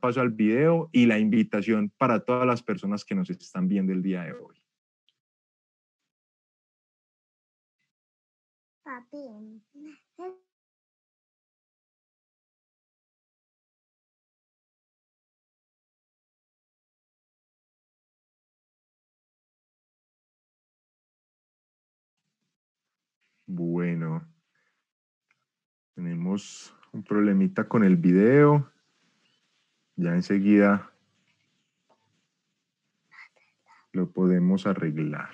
paso al video y la invitación para todas las personas que nos están viendo el día de hoy. Bueno, tenemos un problemita con el video. Ya enseguida lo podemos arreglar.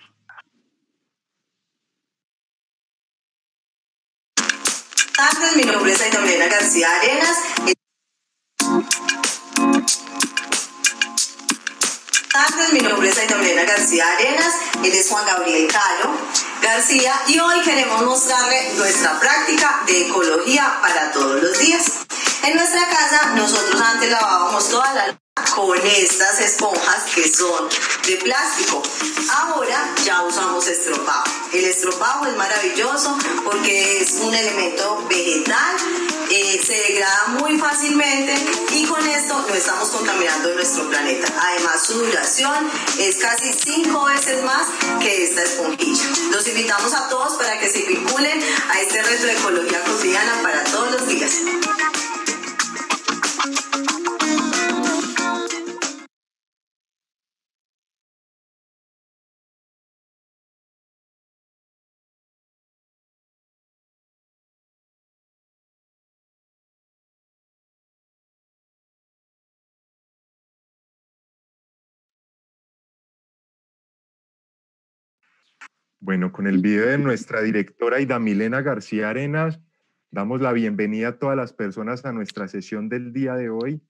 Tardes, mi nombre es Gabriela García Arenas. Tardes, mi nombre es Gabriela García Arenas, él es Juan Gabriel Caro García y hoy queremos mostrarle nuestra práctica de ecología para todos los días. En nuestra casa nosotros antes lavábamos toda la con estas esponjas que son de plástico. Ahora ya usamos estropajo. El estropajo es maravilloso porque es un elemento vegetal, eh, se degrada muy fácilmente y con esto no estamos contaminando nuestro planeta. Además su duración es casi cinco veces más que esta esponjilla. Los invitamos a todos para que se vinculen a este reto de ecología cotidiana para todos los días. Bueno, con el video de nuestra directora Ida Milena García Arenas, damos la bienvenida a todas las personas a nuestra sesión del día de hoy.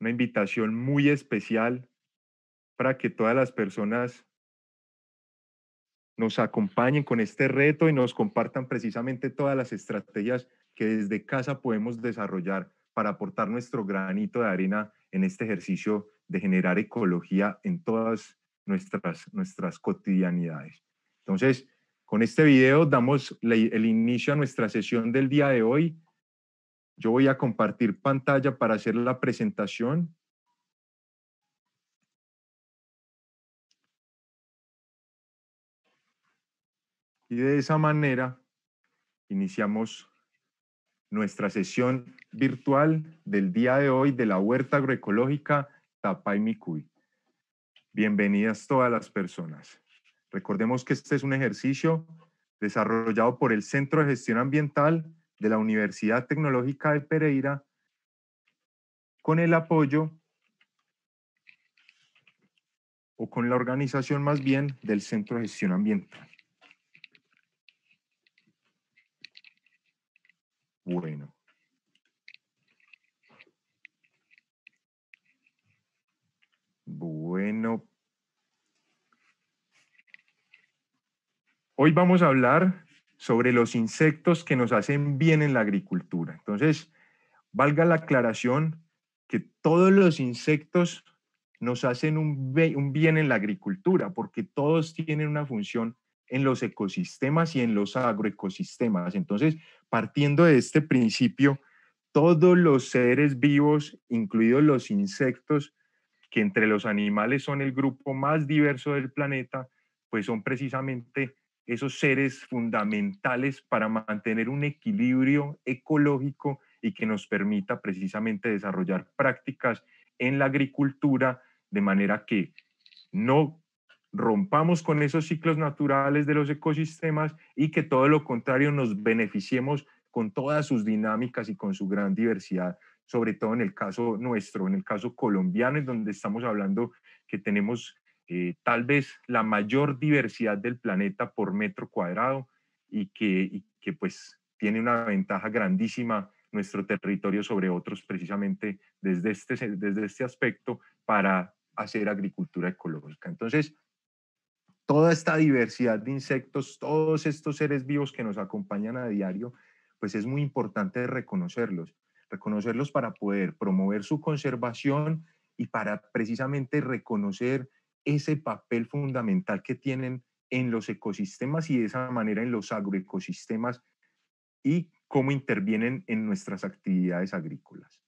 Una invitación muy especial para que todas las personas nos acompañen con este reto y nos compartan precisamente todas las estrategias que desde casa podemos desarrollar para aportar nuestro granito de arena en este ejercicio de generar ecología en todas nuestras, nuestras cotidianidades. Entonces, con este video damos el inicio a nuestra sesión del día de hoy. Yo voy a compartir pantalla para hacer la presentación. Y de esa manera iniciamos nuestra sesión virtual del día de hoy de la Huerta Agroecológica Tapay Mikuy. Bienvenidas todas las personas. Recordemos que este es un ejercicio desarrollado por el Centro de Gestión Ambiental de la Universidad Tecnológica de Pereira con el apoyo o con la organización más bien del Centro de Gestión Ambiental. Bueno. hoy vamos a hablar sobre los insectos que nos hacen bien en la agricultura. Entonces, valga la aclaración que todos los insectos nos hacen un, bien en la agricultura, porque todos tienen una función en los ecosistemas y en los agroecosistemas. Entonces, partiendo de este principio, todos los seres vivos, incluidos los insectos, que entre los animales son el grupo más diverso del planeta, pues son precisamente esos seres fundamentales para mantener un equilibrio ecológico y que nos permita precisamente desarrollar prácticas en la agricultura de manera que no rompamos con esos ciclos naturales de los ecosistemas y que todo lo contrario nos beneficiemos con todas sus dinámicas y con su gran diversidad sobre todo en el caso nuestro, en el caso colombiano, en donde estamos hablando que tenemos eh, tal vez la mayor diversidad del planeta por metro cuadrado y que, que pues tiene una ventaja grandísima nuestro territorio sobre otros precisamente desde este, desde este aspecto para hacer agricultura ecológica. Entonces, toda esta diversidad de insectos, todos estos seres vivos que nos acompañan a diario, pues es muy importante reconocerlos reconocerlos para poder promover su conservación y para precisamente reconocer ese papel fundamental que tienen en los ecosistemas y de esa manera en los agroecosistemas y cómo intervienen en nuestras actividades agrícolas.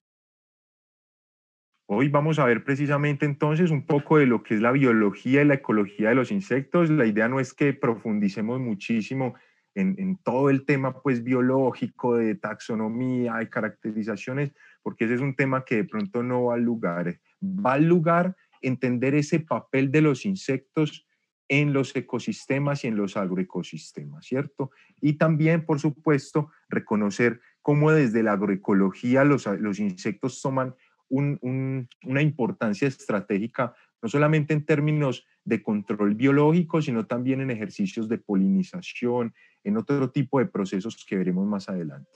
Hoy vamos a ver precisamente entonces un poco de lo que es la biología y la ecología de los insectos. La idea no es que profundicemos muchísimo en, todo el tema pues biológico de taxonomía y caracterizaciones, porque ese es un tema que de pronto no va al lugar. Va al lugar entender ese papel de los insectos en los ecosistemas y en los agroecosistemas, ¿cierto? Y también, por supuesto, reconocer cómo desde la agroecología los, insectos toman una importancia estratégica no solamente en términos de control biológico, sino también en ejercicios de polinización, en otro tipo de procesos que veremos más adelante.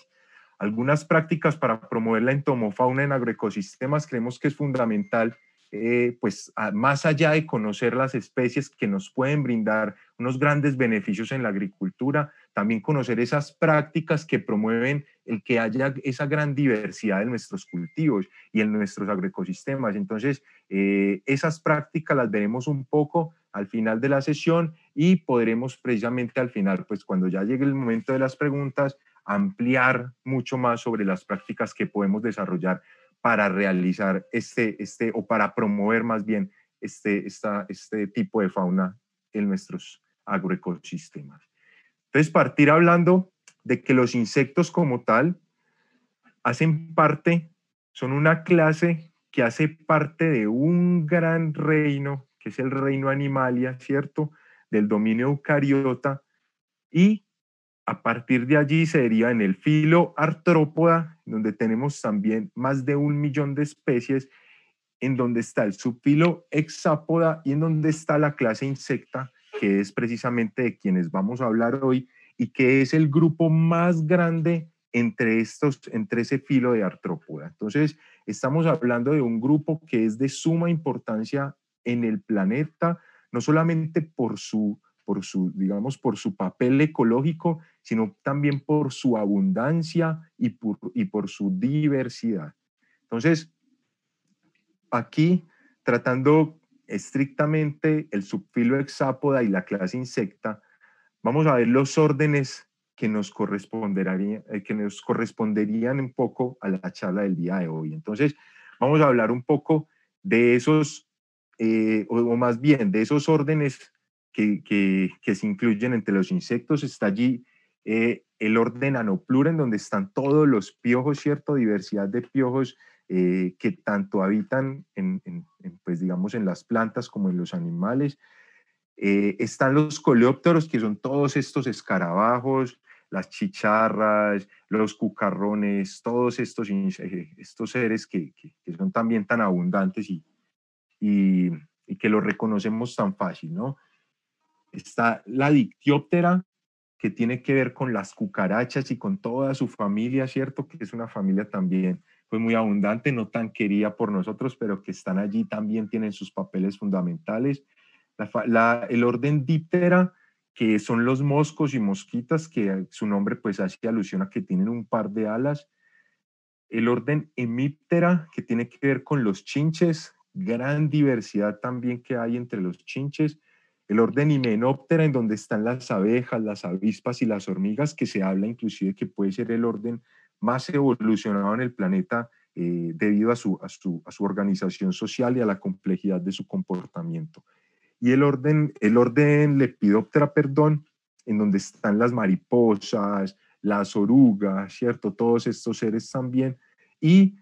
Algunas prácticas para promover la entomofauna en agroecosistemas creemos que es fundamental, eh, pues más allá de conocer las especies que nos pueden brindar unos grandes beneficios en la agricultura, también conocer esas prácticas que promueven el que haya esa gran diversidad en nuestros cultivos y en nuestros agroecosistemas. Entonces, eh, esas prácticas las veremos un poco al final de la sesión y podremos precisamente al final, pues cuando ya llegue el momento de las preguntas, ampliar mucho más sobre las prácticas que podemos desarrollar para realizar este, este o para promover más bien este, esta, este tipo de fauna en nuestros agroecosistemas. Entonces, partir hablando de que los insectos como tal hacen parte, son una clase que hace parte de un gran reino, que es el reino animalia, ¿cierto? Del dominio eucariota. Y a partir de allí se deriva en el filo artrópoda, donde tenemos también más de un millón de especies, en donde está el subfilo hexápoda y en donde está la clase insecta, que es precisamente de quienes vamos a hablar hoy y que es el grupo más grande entre, estos, entre ese filo de artrópoda. Entonces, estamos hablando de un grupo que es de suma importancia en el planeta, no solamente por su, por su, digamos, por su papel ecológico, sino también por su abundancia y por, y por su diversidad. Entonces, aquí, tratando estrictamente el subfilo hexápoda y la clase insecta, vamos a ver los órdenes que nos, corresponderían, eh, que nos corresponderían un poco a la charla del día de hoy. Entonces, vamos a hablar un poco de esos, eh, o, más bien, de esos órdenes que, que, se incluyen entre los insectos. Está allí eh, el orden anoplura, en donde están todos los piojos, ¿cierto? Diversidad de piojos eh, que tanto habitan en, pues digamos, en las plantas como en los animales. Eh, están los coleópteros, que son todos estos escarabajos, las chicharras, los cucarrones, todos estos, eh, estos seres que, son también tan abundantes y, y, que los reconocemos tan fácil, ¿no? Está la dictióptera, que tiene que ver con las cucarachas y con toda su familia, ¿cierto? Que es una familia también fue muy abundante, no tan querida por nosotros, pero que están allí también tienen sus papeles fundamentales. el orden diptera, que son los moscos y mosquitas, que su nombre pues hace alusión a que tienen un par de alas. El orden hemíptera, que tiene que ver con los chinches, gran diversidad también que hay entre los chinches. El orden himenóptera, en donde están las abejas, las avispas y las hormigas, que se habla inclusive que puede ser el orden más evolucionado en el planeta eh, debido a su, a, su, a su organización social y a la complejidad de su comportamiento. Y el orden, el orden Lepidoptera, perdón, en donde están las mariposas, las orugas, ¿cierto? Todos estos seres también. Y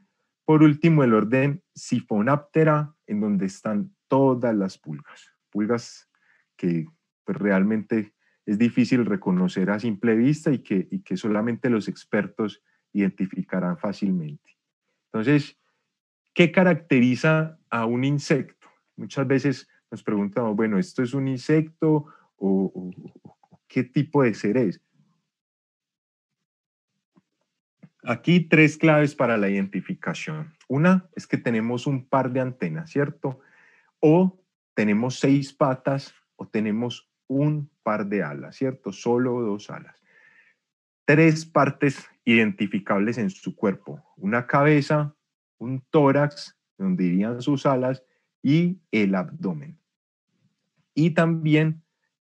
por último, el orden Sifonaptera, en donde están todas las pulgas. Pulgas que pues, realmente es difícil reconocer a simple vista y que, y que solamente los expertos identificarán fácilmente. Entonces, ¿qué caracteriza a un insecto? Muchas veces nos preguntamos, bueno, ¿esto es un insecto o, qué tipo de ser es? Aquí tres claves para la identificación. Una es que tenemos un par de antenas, ¿cierto? O tenemos seis patas o tenemos un par de alas, ¿cierto? Solo dos alas. Tres partes identificables en su cuerpo. Una cabeza, un tórax, donde irían sus alas, y el abdomen. Y también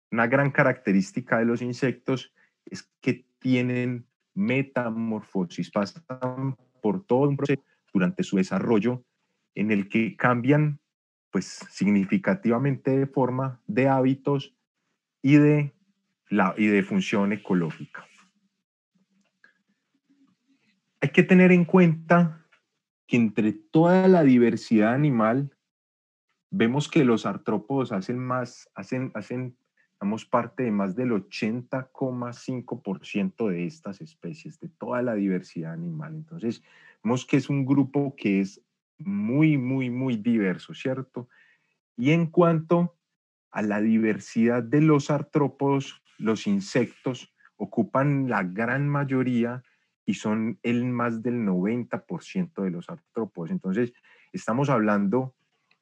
una gran característica de los insectos es que tienen metamorfosis, pasan por todo un proceso durante su desarrollo en el que cambian pues significativamente de forma, de hábitos y de, y de función ecológica hay que tener en cuenta que entre toda la diversidad animal, vemos que los artrópodos hacen más, hacen, hacen parte de más del 80,5% de estas especies, de toda la diversidad animal. Entonces, vemos que es un grupo que es muy, muy, muy diverso, ¿cierto? Y en cuanto a la diversidad de los artrópodos, los insectos ocupan la gran mayoría y son el más del 90% de los artrópodos. Entonces, estamos hablando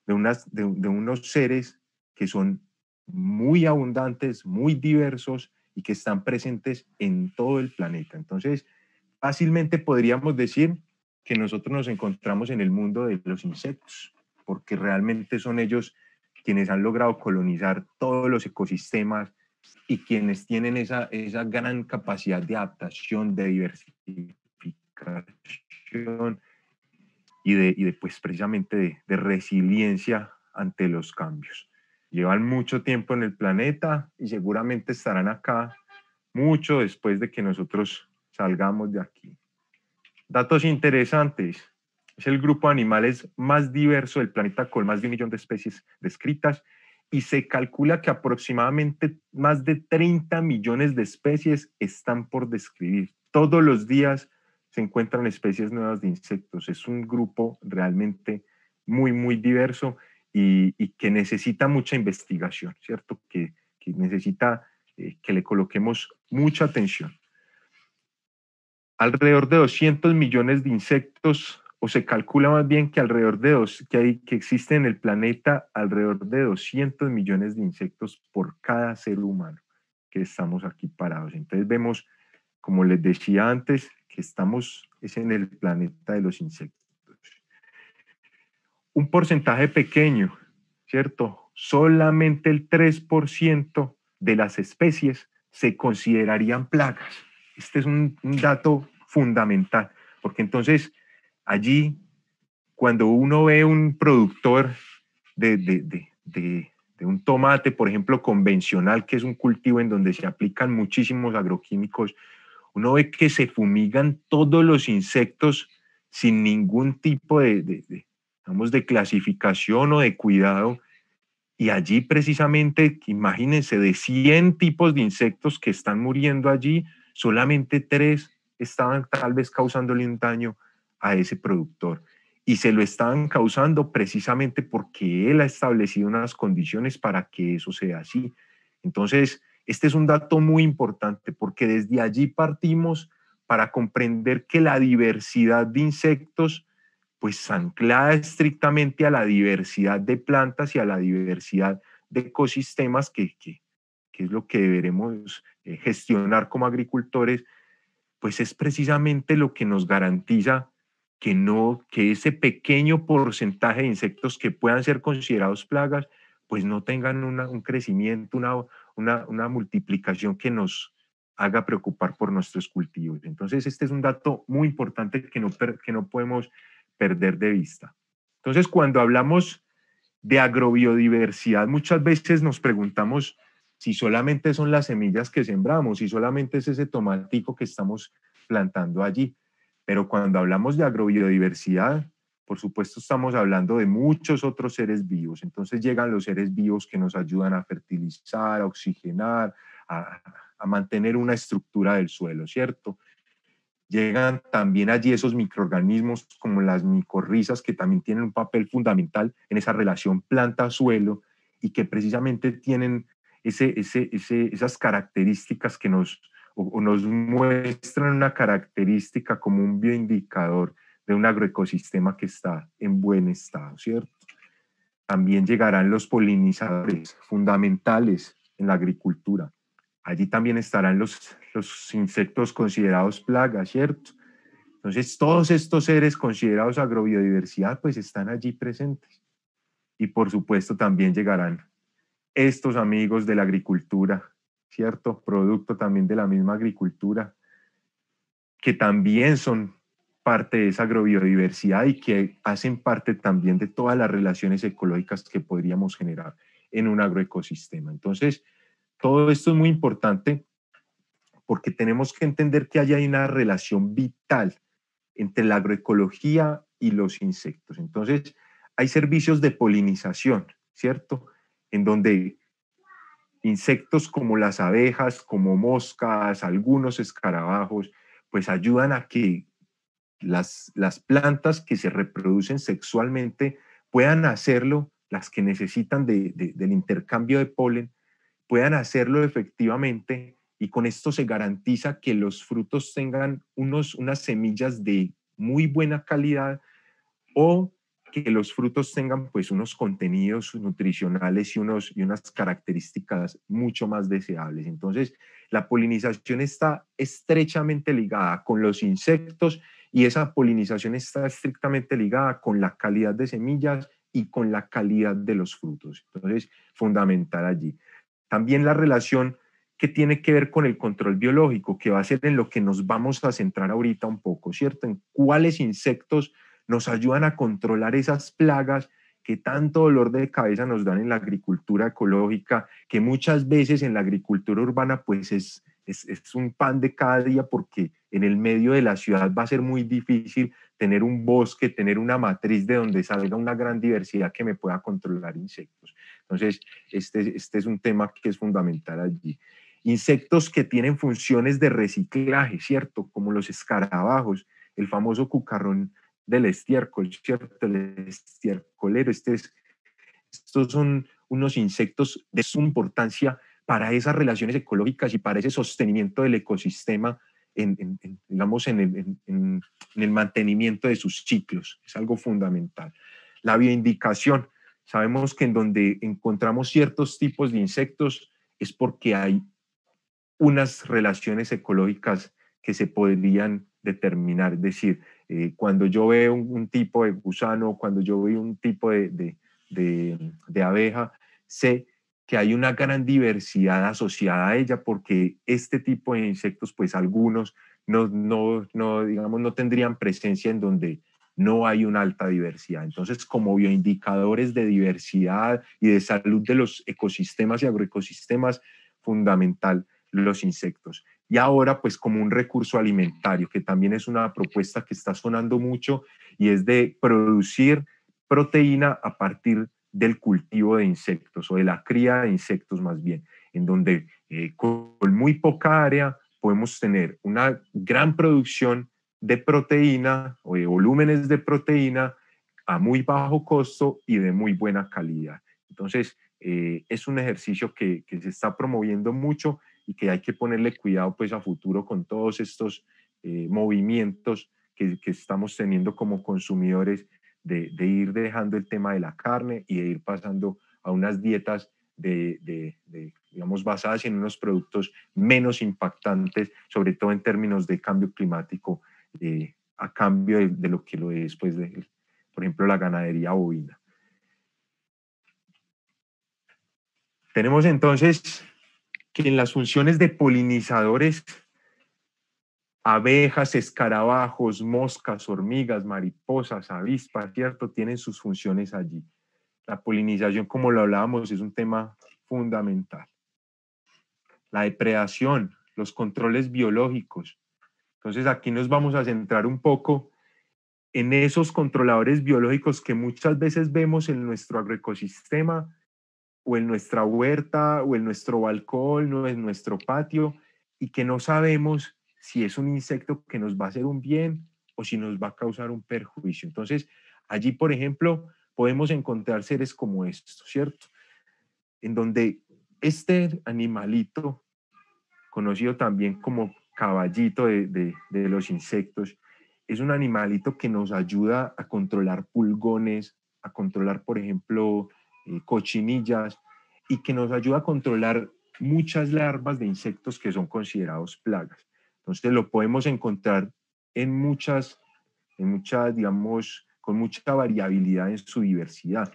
de, unas, unos seres que son muy abundantes, muy diversos y que están presentes en todo el planeta. Entonces, fácilmente podríamos decir que nosotros nos encontramos en el mundo de los insectos, porque realmente son ellos quienes han logrado colonizar todos los ecosistemas, y quienes tienen esa, gran capacidad de adaptación, de diversificación y de, pues precisamente de, de resiliencia ante los cambios. Llevan mucho tiempo en el planeta y seguramente estarán acá mucho después de que nosotros salgamos de aquí. Datos interesantes. Es el grupo de animales más diverso del planeta con más de un millón de especies descritas y se calcula que aproximadamente más de 30 millones de especies están por describir. Todos los días se encuentran especies nuevas de insectos. Es un grupo realmente muy, muy diverso y, que necesita mucha investigación, ¿cierto? Que, necesita eh, que le coloquemos mucha atención. Alrededor de 200 millones de insectos o se calcula más bien que alrededor de dos, que, hay, que existen en el planeta alrededor de 200 millones de insectos por cada ser humano que estamos aquí parados. Entonces vemos, como les decía antes, que estamos es en el planeta de los insectos. Un porcentaje pequeño, ¿cierto? Solamente el 3% de las especies se considerarían plagas. Este es un dato fundamental, porque entonces allí, cuando uno ve un productor de, de, de, de, un tomate, por ejemplo, convencional, que es un cultivo en donde se aplican muchísimos agroquímicos, uno ve que se fumigan todos los insectos sin ningún tipo de, de clasificación o de cuidado. Y allí precisamente, imagínense, de 100 tipos de insectos que están muriendo allí, solamente tres estaban tal vez causándole un daño a ese productor y se lo están causando precisamente porque él ha establecido unas condiciones para que eso sea así. Entonces, este es un dato muy importante porque desde allí partimos para comprender que la diversidad de insectos, pues anclada estrictamente a la diversidad de plantas y a la diversidad de ecosistemas, que es lo que deberemos eh, gestionar como agricultores, pues es precisamente lo que nos garantiza que no, que ese pequeño porcentaje de insectos que puedan ser considerados plagas, pues no tengan un crecimiento, una, una, multiplicación que nos haga preocupar por nuestros cultivos. Entonces, este es un dato muy importante que no, que no podemos perder de vista. Entonces, cuando hablamos de agrobiodiversidad, muchas veces nos preguntamos si solamente son las semillas que sembramos, si solamente es ese tomatico que estamos plantando allí pero cuando hablamos de agrobiodiversidad, por supuesto estamos hablando de muchos otros seres vivos. Entonces llegan los seres vivos que nos ayudan a fertilizar, a oxigenar, a, mantener una estructura del suelo, ¿cierto? Llegan también allí esos microorganismos como las micorrizas que también tienen un papel fundamental en esa relación planta-suelo y que precisamente tienen esas características que nos, o, nos muestran una característica como un bioindicador de un agroecosistema que está en buen estado, ¿cierto? También llegarán los polinizadores fundamentales en la agricultura. Allí también estarán los, los insectos considerados plagas, ¿cierto? Entonces, todos estos seres considerados agrobiodiversidad, pues están allí presentes. Y por supuesto, también llegarán estos amigos de la agricultura cierto, producto también de la misma agricultura, que también son parte de esa agrobiodiversidad y que hacen parte también de todas las relaciones ecológicas que podríamos generar en un agroecosistema. Entonces, todo esto es muy importante porque tenemos que entender que hay una relación vital entre la agroecología y los insectos. Entonces, hay servicios de polinización, ¿cierto? En donde insectos como las abejas, como moscas, algunos escarabajos, pues ayudan a que las, las plantas que se reproducen sexualmente puedan hacerlo, las que necesitan del intercambio de polen, puedan hacerlo efectivamente y con esto se garantiza que los frutos tengan unos, unas semillas de muy buena calidad o que los frutos tengan pues unos contenidos nutricionales y, unos, y unas características mucho más deseables. Entonces, la polinización está estrechamente ligada con los insectos y esa polinización está estrictamente ligada con la calidad de semillas y con la calidad de los frutos. Entonces, fundamental allí. También la relación que tiene que ver con el control biológico, que va a ser en lo que nos vamos a centrar ahorita un poco, ¿cierto? En cuáles insectos nos ayudan a controlar esas plagas que tanto dolor de cabeza nos dan en la agricultura ecológica, que muchas veces en la agricultura urbana pues es, es, un pan de cada día porque en el medio de la ciudad va a ser muy difícil tener un bosque, tener una matriz de donde salga una gran diversidad que me pueda controlar insectos. Entonces, este, este es un tema que es fundamental allí. Insectos que tienen funciones de reciclaje, ¿cierto? Como los escarabajos, el famoso cucarrón del estiércol, ¿cierto? El estiércolero, este estos son unos insectos de su importancia para esas relaciones ecológicas y para ese sostenimiento del ecosistema, en, el, en el mantenimiento de sus ciclos. Es algo fundamental. La bioindicación, sabemos que en donde encontramos ciertos tipos de insectos es porque hay unas relaciones ecológicas que se podrían determinar. Es decir, eh, cuando yo veo un, tipo de gusano, cuando yo veo un tipo de, abeja, sé que hay una gran diversidad asociada a ella porque este tipo de insectos, pues algunos no, digamos, no tendrían presencia en donde no hay una alta diversidad. Entonces, como bioindicadores de diversidad y de salud de los ecosistemas y agroecosistemas, fundamental los insectos y ahora pues como un recurso alimentario, que también es una propuesta que está sonando mucho y es de producir proteína a partir del cultivo de insectos o de la cría de insectos más bien, en donde eh, con muy poca área podemos tener una gran producción de proteína o de volúmenes de proteína a muy bajo costo y de muy buena calidad. Entonces, eh, es un ejercicio que se está promoviendo mucho y que hay que ponerle cuidado pues a futuro con todos estos eh, movimientos que, estamos teniendo como consumidores de, ir dejando el tema de la carne y de ir pasando a unas dietas de, digamos, basadas en unos productos menos impactantes, sobre todo en términos de cambio climático, eh, a cambio de, lo que lo es, pues, por ejemplo, la ganadería bovina. Tenemos entonces que en las funciones de polinizadores, abejas, escarabajos, moscas, hormigas, mariposas, avispas, ¿cierto? Tienen sus funciones allí. La polinización, como lo hablábamos, es un tema fundamental. La depredación, los controles biológicos. Entonces aquí nos vamos a centrar un poco en esos controladores biológicos que muchas veces vemos en nuestro agroecosistema o en nuestra huerta o en nuestro balcón o en nuestro patio y que no sabemos si es un insecto que nos va a hacer un bien o si nos va a causar un perjuicio. Entonces, allí, por ejemplo, podemos encontrar seres como estos, ¿cierto? En donde este animalito, conocido también como caballito de, de los insectos, es un animalito que nos ayuda a controlar pulgones, a controlar, por ejemplo, eh, cochinillas, y que nos ayuda a controlar muchas larvas de insectos que son considerados plagas. Entonces lo podemos encontrar en muchas, en muchas, digamos, con mucha variabilidad en su diversidad.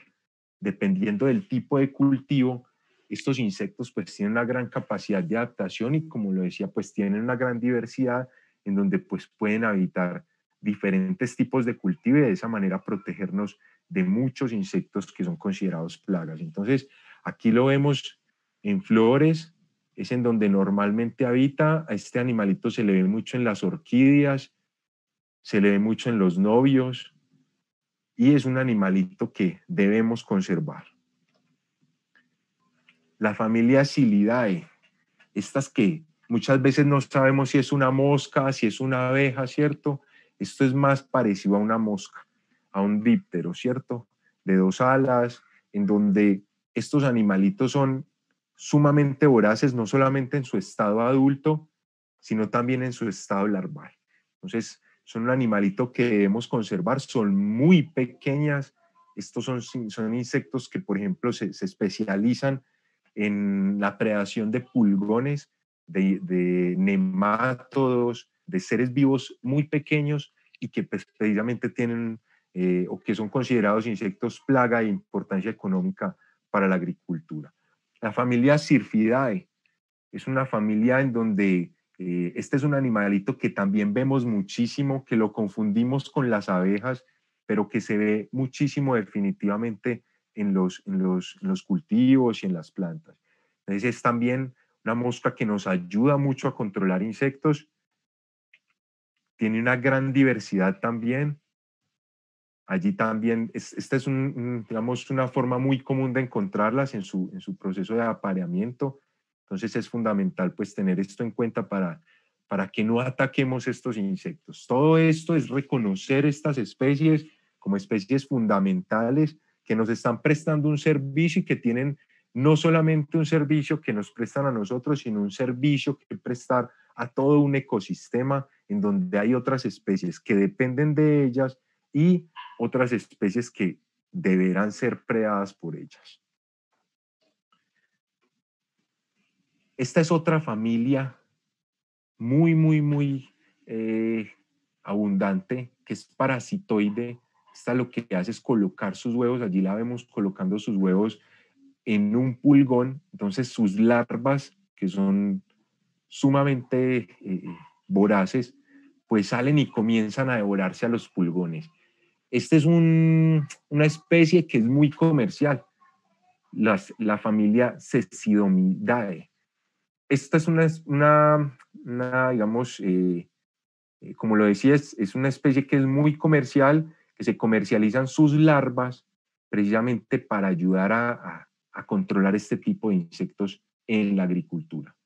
Dependiendo del tipo de cultivo, estos insectos pues tienen una gran capacidad de adaptación y como lo decía, pues tienen una gran diversidad en donde pues pueden habitar diferentes tipos de cultivo y de esa manera protegernos de muchos insectos que son considerados plagas. Entonces, aquí lo vemos en flores, es en donde normalmente habita. A este animalito se le ve mucho en las orquídeas, se le ve mucho en los novios y es un animalito que debemos conservar. La familia Silidae, estas que muchas veces no sabemos si es una mosca, si es una abeja, ¿cierto? Esto es más parecido a una mosca a un díptero, ¿cierto? De dos alas, en donde estos animalitos son sumamente voraces, no solamente en su estado adulto, sino también en su estado larval. Entonces, son un animalito que debemos conservar, son muy pequeñas. Estos son, son insectos que, por ejemplo, se, especializan en la predación de pulgones, de, de, de seres vivos muy pequeños y que pues, precisamente tienen eh, o que son considerados insectos plaga de importancia económica para la agricultura. La familia Sirfidae es una familia en donde eh, este es un animalito que también vemos muchísimo, que lo confundimos con las abejas, pero que se ve muchísimo definitivamente en los, en los, en los cultivos y en las plantas. Entonces es también una mosca que nos ayuda mucho a controlar insectos. Tiene una gran diversidad también allí también, esta es digamos, una forma muy común de encontrarlas en su, en su proceso de apareamiento. Entonces es fundamental pues tener esto en cuenta para, para que no ataquemos estos insectos. Todo esto es reconocer estas especies como especies fundamentales que nos están prestando un servicio y que tienen no solamente un servicio que nos prestan a nosotros, sino un servicio que prestar a todo un ecosistema en donde hay otras especies que dependen de ellas y otras especies que deberán ser predadas por ellas. Esta es otra familia muy, muy, muy eh, abundante, que es parasitoide. Esta lo que hace es colocar sus huevos, allí la vemos colocando sus huevos en un pulgón, entonces sus larvas, que son sumamente eh, voraces, pues salen y comienzan a devorarse a los pulgones. Esta es una especie que es muy comercial. la familia Cecidomidae. Esta es una, una, digamos, eh, eh, como lo decía, es, una especie que es muy comercial, que se comercializan sus larvas precisamente para ayudar a, controlar este tipo de insectos en la agricultura.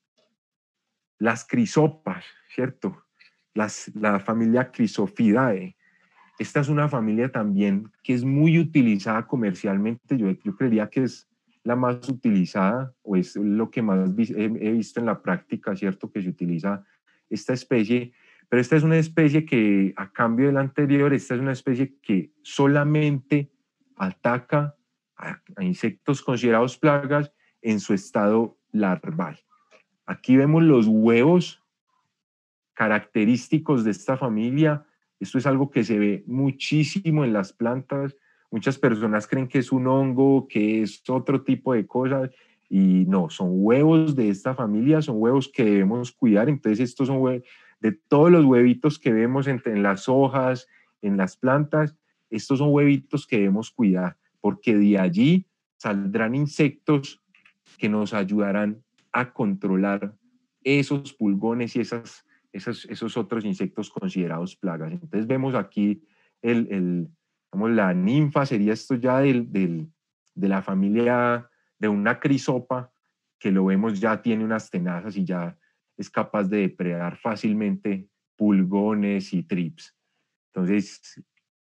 Las crisopas, ¿cierto? Las, la familia Crisofidae. Esta es una familia también que es muy utilizada comercialmente. Yo, creería que es la más utilizada o es lo que más he, visto en la práctica, ¿cierto? Que se utiliza esta especie. Pero esta es una especie que, a cambio de la anterior, esta es una especie que solamente ataca a insectos considerados plagas en su estado larval. Aquí vemos los huevos característicos de esta familia esto es algo que se ve muchísimo en las plantas. Muchas personas creen que es un hongo, que es otro tipo de cosas y no, son huevos de esta familia, son huevos que debemos cuidar. Entonces estos son huevos, de todos los huevitos que vemos en, en las hojas, en las plantas, estos son huevitos que debemos cuidar porque de allí saldrán insectos que nos ayudarán a controlar esos pulgones y esas esos, otros insectos considerados plagas. Entonces vemos aquí el, la ninfa, sería esto ya de la familia de una crisopa, que lo vemos ya tiene unas tenazas y ya es capaz de depredar fácilmente pulgones y trips. Entonces,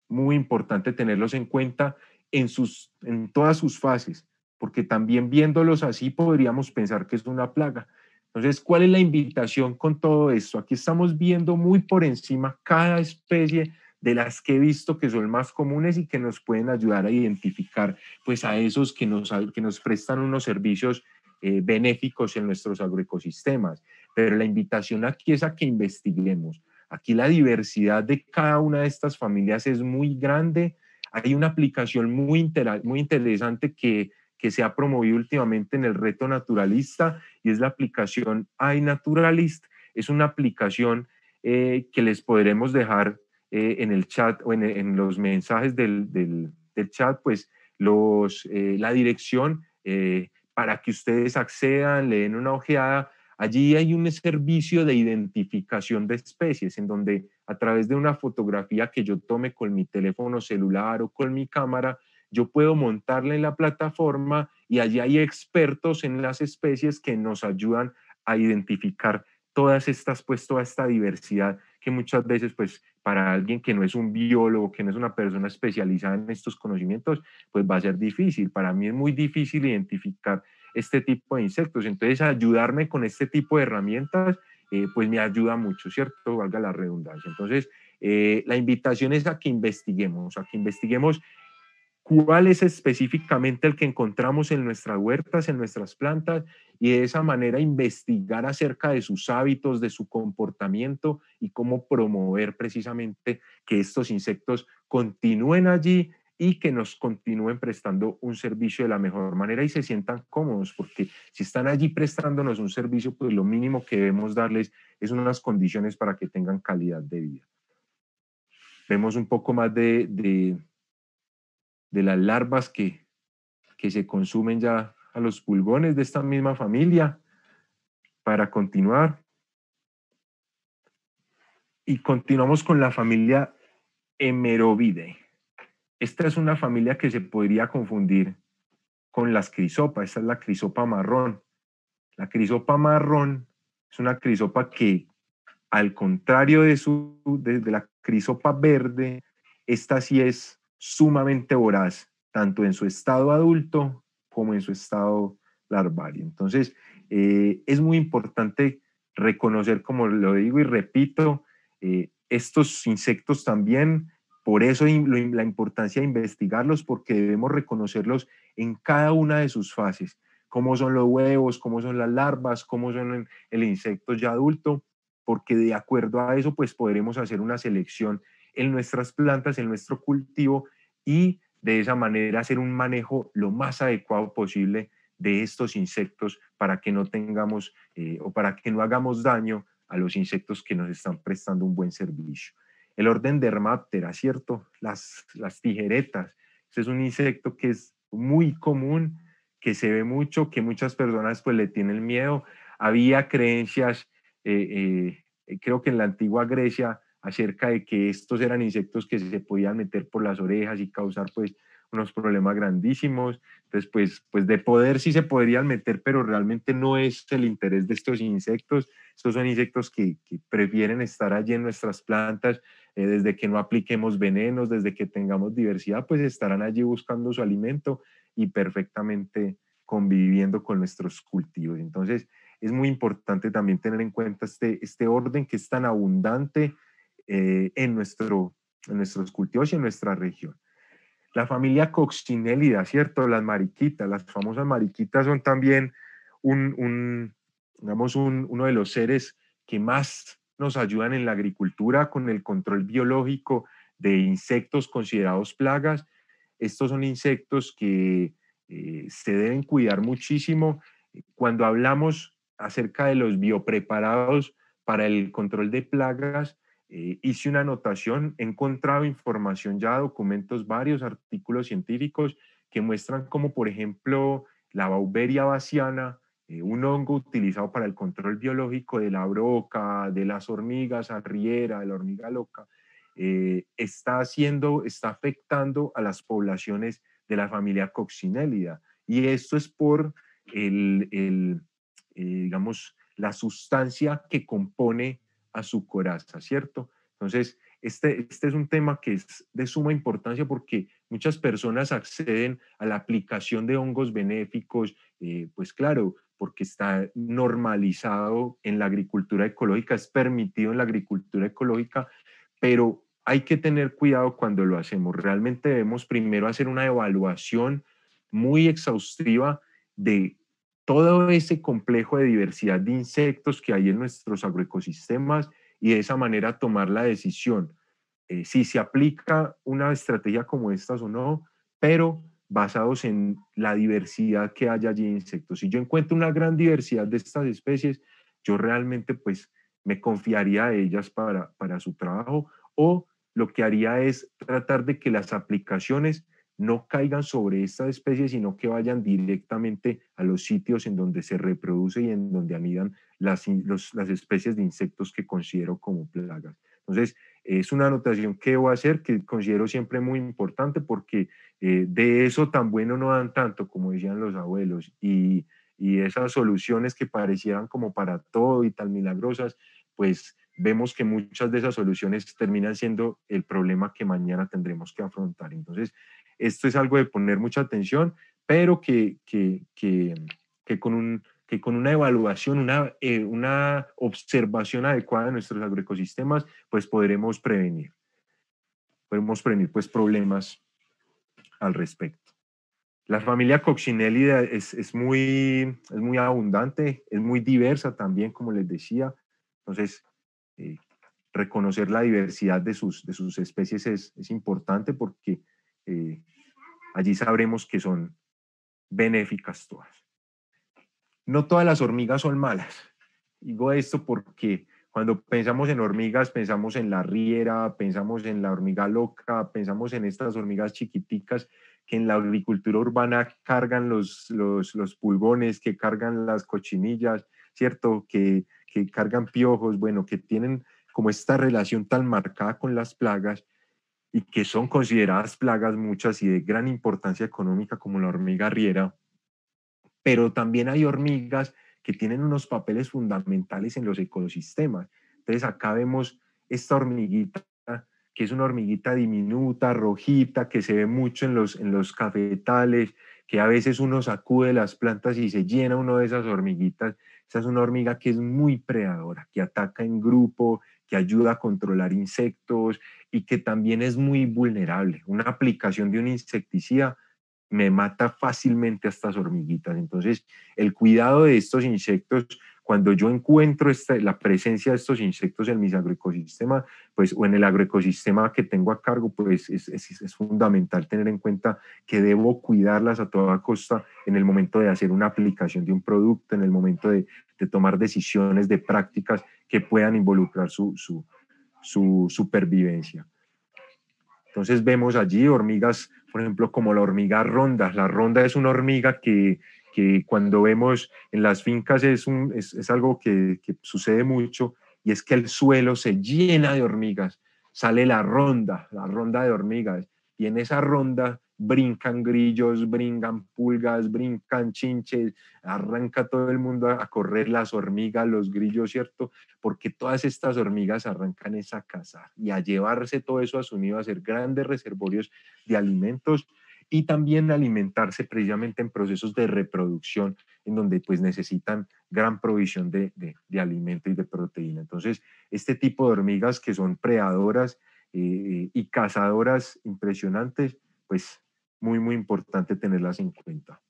muy importante tenerlos en cuenta en, sus, en todas sus fases, porque también viéndolos así podríamos pensar que es una plaga, entonces, ¿cuál es la invitación con todo esto? Aquí estamos viendo muy por encima cada especie de las que he visto que son más comunes y que nos pueden ayudar a identificar pues a esos que nos, que nos prestan unos servicios eh, benéficos en nuestros agroecosistemas. Pero la invitación aquí es a que investiguemos. Aquí la diversidad de cada una de estas familias es muy grande. Hay una aplicación muy, muy interesante que que se ha promovido últimamente en el reto naturalista y es la aplicación iNaturalist. Es una aplicación eh, que les podremos dejar eh, en el chat o en, los mensajes del, del, chat, pues los, eh, la dirección para que ustedes accedan, le den una ojeada. Allí hay un servicio de identificación de especies en donde a través de una fotografía que yo tome con mi teléfono celular o con mi cámara, yo puedo montarla en la plataforma y allí hay expertos en las especies que nos ayudan a identificar todas estas, pues toda esta diversidad que muchas veces, pues para alguien que no es un biólogo, que no es una persona especializada en estos conocimientos, pues va a ser difícil. Para mí es muy difícil identificar este tipo de insectos. Entonces, ayudarme con este tipo de herramientas, eh, pues me ayuda mucho, ¿cierto? Valga la redundancia. Entonces, eh, la invitación es a que investiguemos, a que investiguemos cuál es específicamente el que encontramos en nuestras huertas, en nuestras plantas, y de esa manera investigar acerca de sus hábitos, de su comportamiento y cómo promover precisamente que estos insectos continúen allí y que nos continúen prestando un servicio de la mejor manera y se sientan cómodos, porque si están allí prestándonos un servicio, pues lo mínimo que debemos darles es unas condiciones para que tengan calidad de vida. Vemos un poco más de, de de las larvas que, que se consumen ya a los pulgones de esta misma familia para continuar. Y continuamos con la familia Hemerovide. Esta es una familia que se podría confundir con las crisopas. Esta es la crisopa marrón. La crisopa marrón es una crisopa que, al contrario de, su, de la crisopa verde, esta sí es sumamente voraz, tanto en su estado adulto como en su estado larvario. Entonces, eh, es muy importante reconocer, como lo digo y repito, eh, estos insectos también, por eso la importancia de investigarlos, porque debemos reconocerlos en cada una de sus fases, cómo son los huevos, cómo son las larvas, cómo son el insecto ya adulto, porque de acuerdo a eso, pues podremos hacer una selección en nuestras plantas, en nuestro cultivo, y de esa manera hacer un manejo lo más adecuado posible de estos insectos para que no tengamos eh, o para que no hagamos daño a los insectos que nos están prestando un buen servicio. El orden de ¿cierto? Las, las tijeretas. ese es un insecto que es muy común, que se ve mucho, que muchas personas pues le tienen miedo. Había creencias, eh, eh, creo que en la antigua Grecia acerca de que estos eran insectos que se podían meter por las orejas y causar pues unos problemas grandísimos. Entonces, pues, pues de poder sí se podrían meter, pero realmente no es el interés de estos insectos. Estos son insectos que, prefieren estar allí en nuestras plantas. Eh, desde que no apliquemos venenos, desde que tengamos diversidad, pues estarán allí buscando su alimento y perfectamente conviviendo con nuestros cultivos. Entonces, es muy importante también tener en cuenta este, este orden que es tan abundante eh, en, nuestro, nuestros cultivos y en nuestra región. La familia Coccinellida, ¿cierto? Las mariquitas, las famosas mariquitas son también un, digamos, uno de los seres que más nos ayudan en la agricultura con el control biológico de insectos considerados plagas. Estos son insectos que eh, se deben cuidar muchísimo. Cuando hablamos acerca de los biopreparados para el control de plagas, eh, hice una anotación, he encontrado información ya, documentos, varios artículos científicos que muestran cómo, por ejemplo, la bauberia baciana, eh, un hongo utilizado para el control biológico de la broca, de las hormigas arriera, de la hormiga loca, eh, está haciendo, está afectando a las poblaciones de la familia coccinélida. Y esto es por digamos, la sustancia que compone a su coraza, ¿cierto? Entonces, este, este es un tema que es de suma importancia porque muchas personas acceden a la aplicación de hongos benéficos, eh, pues claro, porque está normalizado en la agricultura ecológica, es permitido en la agricultura ecológica, pero hay que tener cuidado cuando lo hacemos. Realmente debemos primero hacer una evaluación muy exhaustiva de todo ese complejo de diversidad de insectos que hay en nuestros agroecosistemas y de esa manera tomar la decisión eh, si se aplica una estrategia como estas o no, pero basados en la diversidad que hay allí de insectos. Si yo encuentro una gran diversidad de estas especies, yo realmente pues me confiaría a ellas para, para su trabajo o lo que haría es tratar de que las aplicaciones no caigan sobre estas especies, sino que vayan directamente a los sitios en donde se reproduce y en donde anidan las, las especies de insectos que considero como plagas. Entonces, es una anotación que voy a hacer que considero siempre muy importante porque eh, de eso tan bueno no dan tanto, como decían los abuelos, y, y esas soluciones que parecieran como para todo y tan milagrosas, pues vemos que muchas de esas soluciones terminan siendo el problema que mañana tendremos que afrontar. Entonces, esto es algo de poner mucha atención, pero que, que, que, con, un, que con una evaluación, una, eh, una observación adecuada de nuestros agroecosistemas, pues podremos prevenir, podremos prevenir pues problemas al respecto. La familia coccinélida es, es, muy, es muy abundante, es muy diversa también, como les decía. Entonces, eh, reconocer la diversidad de sus, de sus especies es, es importante porque eh, allí sabremos que son benéficas todas. No todas las hormigas son malas. Digo esto porque cuando pensamos en hormigas, pensamos en la riera, pensamos en la hormiga loca, pensamos en estas hormigas chiquiticas que en la agricultura urbana cargan los, los, pulgones, que cargan las cochinillas, ¿cierto? Que, que cargan piojos, bueno, que tienen como esta relación tan marcada con las plagas y que son consideradas plagas muchas y de gran importancia económica como la hormiga riera, pero también hay hormigas que tienen unos papeles fundamentales en los ecosistemas. Entonces acá vemos esta hormiguita, que es una hormiguita diminuta, rojita, que se ve mucho en los, en los cafetales, que a veces uno sacude las plantas y se llena uno de esas hormiguitas. Esa es una hormiga que es muy predadora, que ataca en grupo, que ayuda a controlar insectos y que también es muy vulnerable. Una aplicación de un insecticida me mata fácilmente a estas hormiguitas. Entonces, el cuidado de estos insectos cuando yo encuentro la presencia de estos insectos en mis agroecosistemas, pues, o en el agroecosistema que tengo a cargo, pues es, fundamental tener en cuenta que debo cuidarlas a toda costa en el momento de hacer una aplicación de un producto, en el momento de, tomar decisiones, de prácticas que puedan involucrar su, su supervivencia. Entonces vemos allí hormigas, por ejemplo, como la hormiga ronda. La ronda es una hormiga que que cuando vemos en las fincas es, un, es, algo que, sucede mucho y es que el suelo se llena de hormigas, sale la ronda, la ronda de hormigas y en esa ronda brincan grillos, brincan pulgas, brincan chinches, arranca todo el mundo a correr las hormigas, los grillos, ¿cierto? Porque todas estas hormigas arrancan esa casa y a llevarse todo eso a su nido, a hacer grandes reservorios de alimentos y también alimentarse precisamente en procesos de reproducción en donde pues necesitan gran provisión de, de, alimento y de proteína. Entonces, este tipo de hormigas que son predadoras eh, eh, y cazadoras impresionantes, pues muy, muy importante tenerlas en cuenta.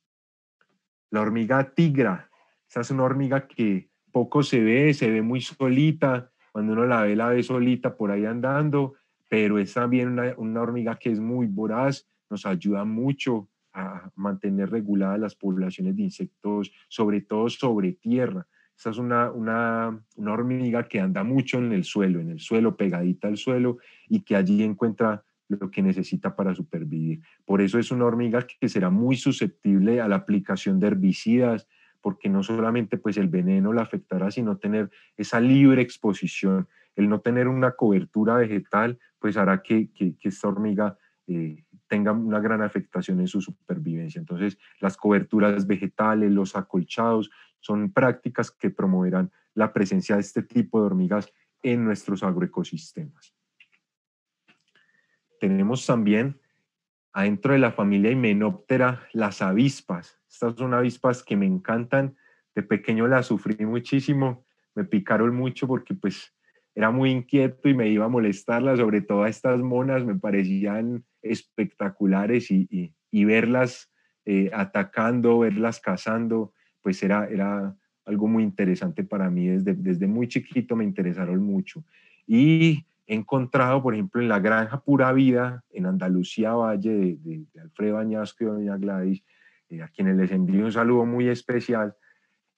La hormiga tigra, esa es una hormiga que poco se ve, se ve muy solita, cuando uno la ve, la ve solita por ahí andando, pero es también una, una hormiga que es muy voraz, nos ayuda mucho a mantener reguladas las poblaciones de insectos, sobre todo sobre tierra. Esta es una, una, hormiga que anda mucho en el suelo, en el suelo, pegadita al suelo, y que allí encuentra lo que necesita para supervivir. Por eso es una hormiga que será muy susceptible a la aplicación de herbicidas, porque no solamente pues el veneno la afectará, sino tener esa libre exposición. El no tener una cobertura vegetal, pues hará que, que, esta hormiga eh, tengan una gran afectación en su supervivencia. Entonces, las coberturas vegetales, los acolchados, son prácticas que promoverán la presencia de este tipo de hormigas en nuestros agroecosistemas. Tenemos también adentro de la familia Himenóptera las avispas. Estas son avispas que me encantan. De pequeño las sufrí muchísimo, me picaron mucho porque pues era muy inquieto y me iba a molestarlas, sobre todo estas monas, me parecían espectaculares y, verlas eh, atacando, verlas cazando, pues era, era algo muy interesante para mí. Desde, desde muy chiquito me interesaron mucho. Y he encontrado, por ejemplo, en la granja Pura Vida, en Andalucía Valle, de, Alfredo Añasco y Doña Gladys, eh, a quienes les envío un saludo muy especial,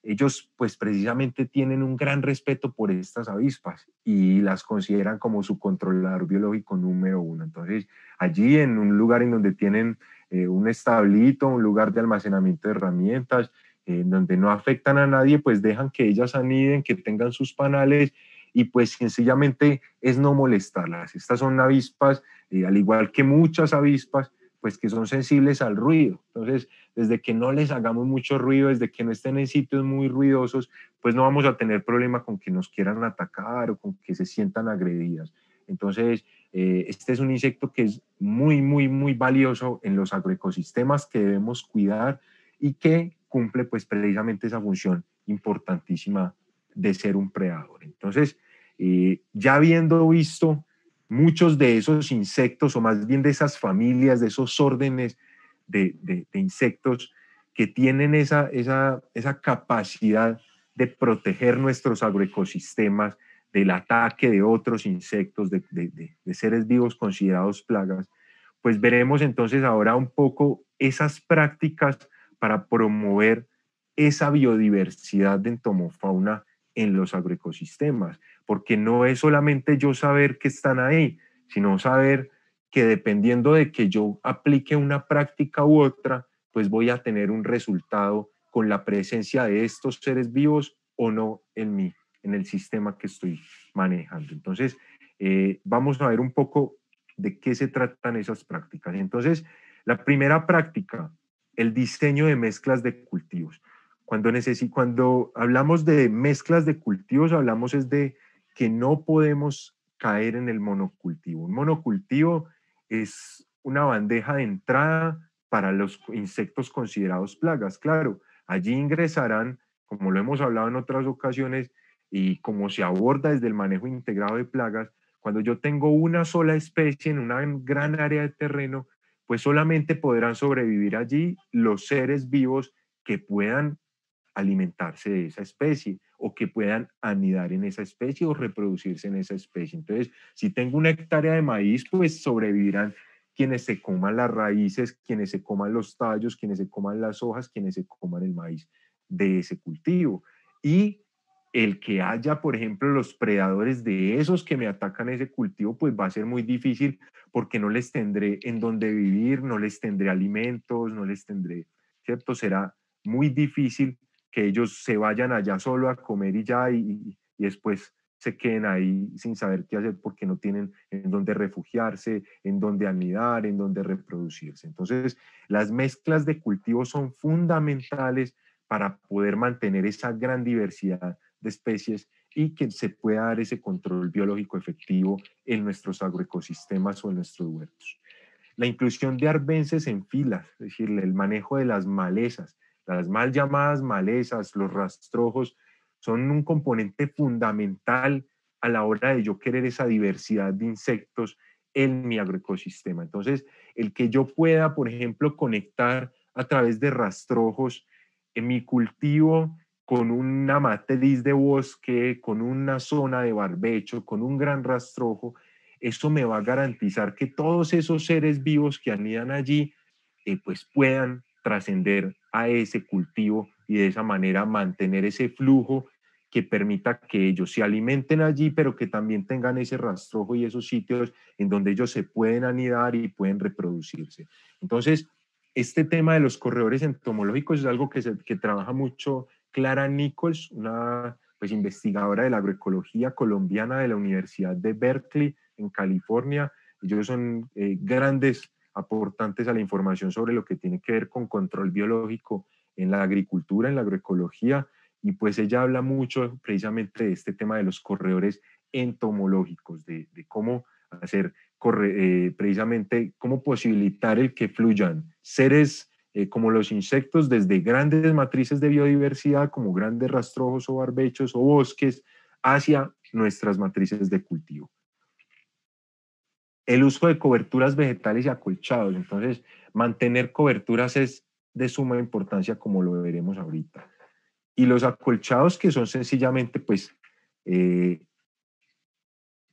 ellos pues precisamente tienen un gran respeto por estas avispas y las consideran como su controlador biológico número uno. Entonces, allí en un lugar en donde tienen eh, un establito, un lugar de almacenamiento de herramientas, en donde no afectan a nadie, pues dejan que ellas aniden, que tengan sus panales y pues sencillamente es no molestarlas. Estas son avispas, eh, al igual que muchas avispas, pues que son sensibles al ruido. Entonces, desde que no les hagamos mucho ruido, desde que no estén en sitios muy ruidosos, pues no vamos a tener problema con que nos quieran atacar o con que se sientan agredidas. Entonces, eh, este es un insecto que es muy, muy, muy valioso en los agroecosistemas que debemos cuidar y que cumple pues precisamente esa función importantísima de ser un predador. Entonces, eh, ya habiendo visto muchos de esos insectos, o más bien de esas familias, de esos órdenes de, insectos que tienen esa, capacidad de proteger nuestros agroecosistemas del ataque de otros insectos, de, de, seres vivos considerados plagas, pues veremos entonces ahora un poco esas prácticas para promover esa biodiversidad de entomofauna en los agroecosistemas porque no es solamente yo saber que están ahí, sino saber que dependiendo de que yo aplique una práctica u otra, pues voy a tener un resultado con la presencia de estos seres vivos o no en mí, en el sistema que estoy manejando. Entonces, eh, vamos a ver un poco de qué se tratan esas prácticas. Entonces, la primera práctica, el diseño de mezclas de cultivos. Cuando, cuando hablamos de mezclas de cultivos, hablamos es de que no podemos caer en el monocultivo. Un monocultivo es una bandeja de entrada para los insectos considerados plagas. Claro, allí ingresarán, como lo hemos hablado en otras ocasiones, y como se aborda desde el manejo integrado de plagas, cuando yo tengo una sola especie en una gran área de terreno, pues solamente podrán sobrevivir allí los seres vivos que puedan alimentarse de esa especie o que puedan anidar en esa especie o reproducirse en esa especie. Entonces, si tengo una hectárea de maíz, pues sobrevivirán quienes se coman las raíces, quienes se coman los tallos, quienes se coman las hojas, quienes se coman el maíz de ese cultivo. Y el que haya, por ejemplo, los predadores de esos que me atacan ese cultivo, pues va a ser muy difícil porque no les tendré en dónde vivir, no les tendré alimentos, no les tendré, ¿cierto? Será muy difícil que ellos se vayan allá solo a comer y ya y, después se queden ahí sin saber qué hacer porque no tienen en dónde refugiarse, en dónde anidar, en dónde reproducirse. Entonces, las mezclas de cultivos son fundamentales para poder mantener esa gran diversidad de especies y que se pueda dar ese control biológico efectivo en nuestros agroecosistemas o en nuestros huertos. La inclusión de arbenses en filas, es decir, el manejo de las malezas, las mal llamadas malezas, los rastrojos, son un componente fundamental a la hora de yo querer esa diversidad de insectos en mi agroecosistema. Entonces, el que yo pueda, por ejemplo, conectar a través de rastrojos en mi cultivo con una matriz de bosque, con una zona de barbecho, con un gran rastrojo, eso me va a garantizar que todos esos seres vivos que anidan allí, eh, pues puedan trascender ese cultivo y de esa manera mantener ese flujo que permita que ellos se alimenten allí, pero que también tengan ese rastrojo y esos sitios en donde ellos se pueden anidar y pueden reproducirse. Entonces, este tema de los corredores entomológicos es algo que, trabaja mucho Clara Nichols, una pues, investigadora de la agroecología colombiana de la Universidad de Berkeley en California. Ellos son eh, grandes aportantes a la información sobre lo que tiene que ver con control biológico en la agricultura, en la agroecología, y pues ella habla mucho precisamente de este tema de los corredores entomológicos, de, cómo hacer eh, precisamente, cómo posibilitar el que fluyan seres eh, como los insectos desde grandes matrices de biodiversidad, como grandes rastrojos o barbechos o bosques, hacia nuestras matrices de cultivo el uso de coberturas vegetales y acolchados. Entonces, mantener coberturas es de suma importancia, como lo veremos ahorita. Y los acolchados que son sencillamente, pues, eh,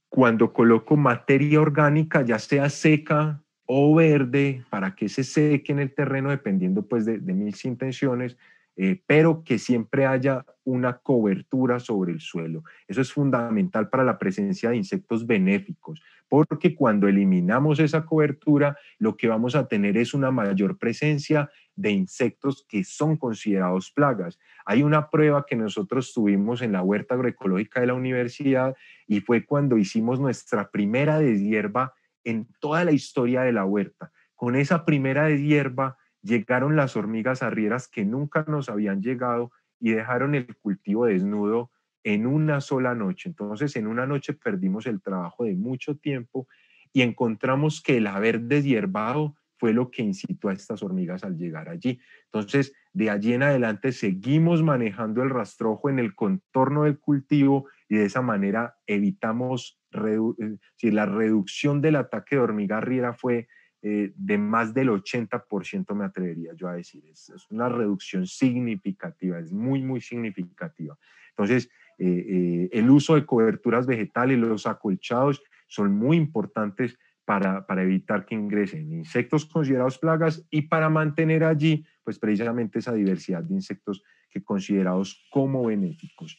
cuando coloco materia orgánica, ya sea seca o verde, para que se seque en el terreno, dependiendo, pues, de, de mis intenciones, eh, pero que siempre haya una cobertura sobre el suelo. Eso es fundamental para la presencia de insectos benéficos, porque cuando eliminamos esa cobertura, lo que vamos a tener es una mayor presencia de insectos que son considerados plagas. Hay una prueba que nosotros tuvimos en la huerta agroecológica de la universidad y fue cuando hicimos nuestra primera deshierba en toda la historia de la huerta. Con esa primera deshierba llegaron las hormigas arrieras que nunca nos habían llegado y dejaron el cultivo desnudo en una sola noche. Entonces, en una noche perdimos el trabajo de mucho tiempo y encontramos que el haber deshiervado fue lo que incitó a estas hormigas al llegar allí. Entonces, de allí en adelante seguimos manejando el rastrojo en el contorno del cultivo y de esa manera evitamos, eh, si la reducción del ataque de hormiga riera fue eh, de más del 80%, me atrevería yo a decir, es una reducción significativa, es muy, muy significativa. Entonces, eh, el uso de coberturas vegetales, los acolchados son muy importantes para, para, evitar que ingresen insectos considerados plagas y para mantener allí, pues precisamente esa diversidad de insectos que considerados como benéficos.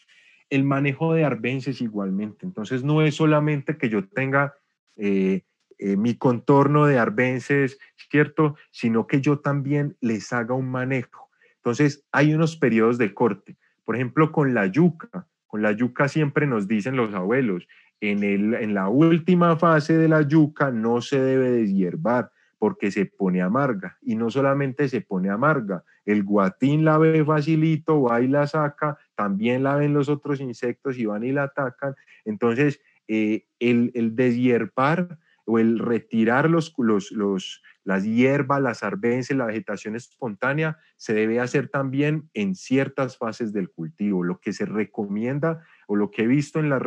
El manejo de arbences igualmente, entonces no es solamente que yo tenga eh, eh, mi contorno de arbences, ¿cierto? Sino que yo también les haga un manejo. Entonces hay unos periodos de corte, por ejemplo con la yuca, con la yuca siempre nos dicen los abuelos, en, el, en la última fase de la yuca no se debe deshiervar porque se pone amarga. Y no solamente se pone amarga, el guatín la ve facilito, va y la saca, también la ven los otros insectos y van y la atacan. Entonces, eh, el, el deshiervar o el retirar los, los, los, las hierbas, las arbences, la vegetación espontánea, se debe hacer también en ciertas fases del cultivo. Lo que se recomienda o lo que he visto en, las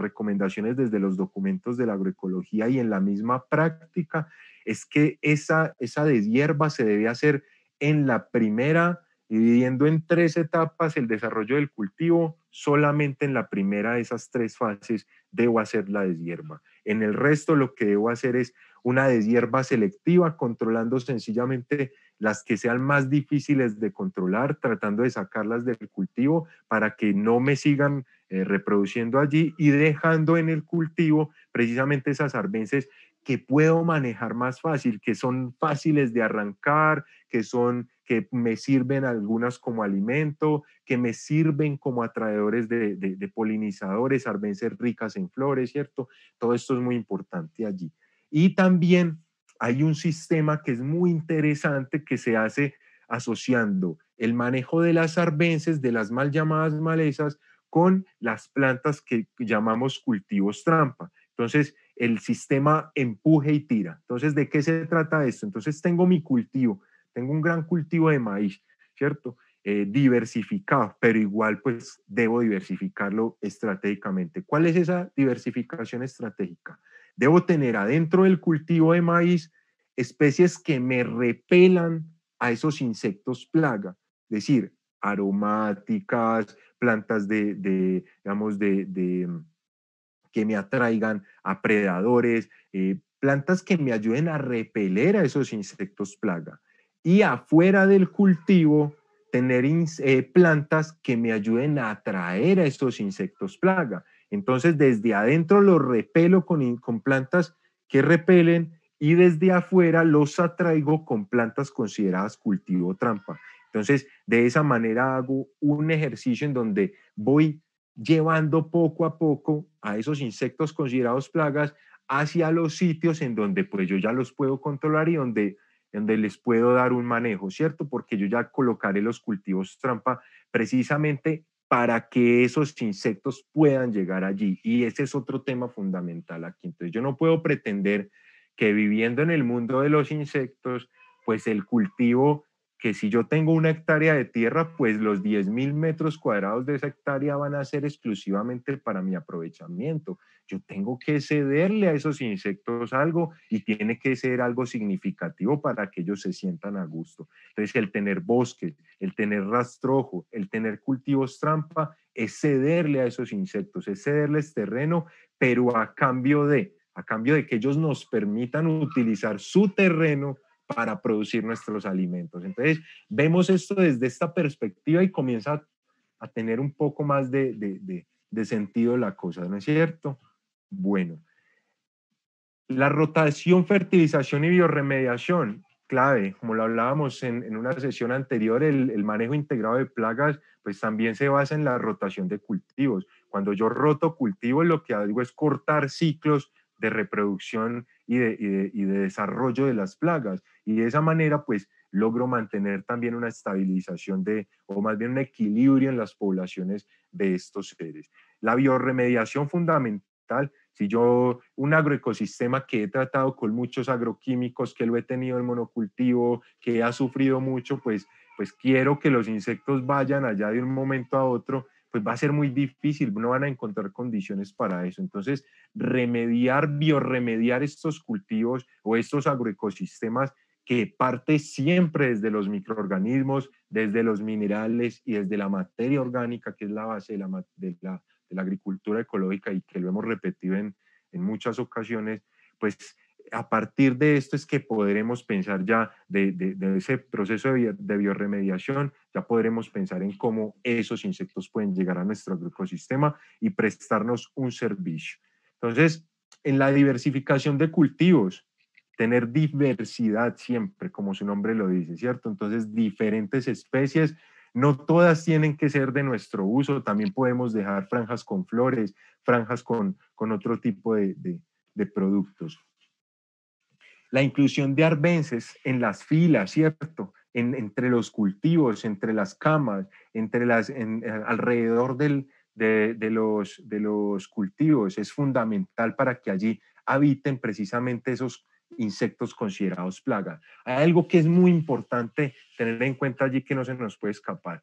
recomendaciones desde los documentos de la agroecología y en la misma práctica es que esa, esa deshierba se debe hacer en la primera, dividiendo en tres etapas el desarrollo del cultivo, solamente en la primera de esas tres fases debo hacer la deshierba. En el resto lo que debo hacer es una deshierba selectiva, controlando sencillamente las que sean más difíciles de controlar, tratando de sacarlas del cultivo para que no me sigan eh, reproduciendo allí y dejando en el cultivo precisamente esas arbences que puedo manejar más fácil, que son fáciles de arrancar, que son que me sirven algunas como alimento, que me sirven como atraedores de, polinizadores, arbences ricas en flores, ¿cierto? Todo esto es muy importante allí. Y también hay un sistema que es muy interesante que se hace asociando el manejo de las arbences, de las mal llamadas malezas, con las plantas que llamamos cultivos trampa. Entonces, el sistema empuje y tira. Entonces, ¿de qué se trata esto? Entonces, tengo mi cultivo, tengo un gran cultivo de maíz, ¿cierto? Eh, diversificado, pero igual pues debo diversificarlo estratégicamente. ¿Cuál es esa diversificación estratégica? Debo tener adentro del cultivo de maíz especies que me repelan a esos insectos plaga, es decir, aromáticas, plantas de, digamos, de, mm, que me atraigan a predadores, eh, plantas que me ayuden a repeler a esos insectos plaga y afuera del cultivo tener eh, plantas que me ayuden a atraer a estos insectos plaga. Entonces, desde adentro los repelo con, con plantas que repelen y desde afuera los atraigo con plantas consideradas cultivo trampa. Entonces, de esa manera hago un ejercicio en donde voy llevando poco a poco a esos insectos considerados plagas hacia los sitios en donde pues yo ya los puedo controlar y donde donde les puedo dar un manejo, ¿cierto? Porque yo ya colocaré los cultivos trampa precisamente para que esos insectos puedan llegar allí. Y ese es otro tema fundamental aquí. Entonces, yo no puedo pretender que viviendo en el mundo de los insectos, pues el cultivo que si yo tengo una hectárea de tierra, pues los 10.000 mil metros cuadrados de esa hectárea van a ser exclusivamente para mi aprovechamiento. Yo tengo que cederle a esos insectos algo y tiene que ser algo significativo para que ellos se sientan a gusto. Entonces, el tener bosque, el tener rastrojo, el tener cultivos trampa, es cederle a esos insectos, es cederles terreno, pero a cambio de, a cambio de que ellos nos permitan utilizar su terreno para producir nuestros alimentos. Entonces, vemos esto desde esta perspectiva y comienza a, tener un poco más de, de, de, sentido la cosa, ¿no es cierto? Bueno, la rotación, fertilización y bioremediación, clave, como lo hablábamos en, una sesión anterior, el, el manejo integrado de plagas, pues también se basa en la rotación de cultivos. Cuando yo roto cultivo, lo que hago es cortar ciclos de reproducción y de, desarrollo de las plagas. Y de esa manera, pues, logro mantener también una estabilización de, o más bien un equilibrio en las poblaciones de estos seres. La biorremediación fundamental si yo un agroecosistema que he tratado con muchos agroquímicos, que lo he tenido en monocultivo, que ha sufrido mucho, pues, pues quiero que los insectos vayan allá de un momento a otro pues va a ser muy difícil, no van a encontrar condiciones para eso. Entonces, remediar, bioremediar estos cultivos o estos agroecosistemas que parte siempre desde los microorganismos, desde los minerales y desde la materia orgánica, que es la base de la, de la, agricultura ecológica y que lo hemos repetido en, en muchas ocasiones, pues a partir de esto es que podremos pensar ya de, ese proceso de, bioremediación, ya podremos pensar en cómo esos insectos pueden llegar a nuestro ecosistema y prestarnos un servicio. Entonces, en la diversificación de cultivos, tener diversidad siempre, como su nombre lo dice, ¿cierto? Entonces, diferentes especies, no todas tienen que ser de nuestro uso, también podemos dejar franjas con flores, franjas con, con otro tipo de productos la inclusión de arbenses en las filas, ¿cierto? entre los cultivos, entre las camas, entre las, eh, alrededor de, los, de los cultivos es fundamental para que allí habiten precisamente esos insectos considerados plaga. Hay algo que es muy importante tener en cuenta allí que no se nos puede escapar.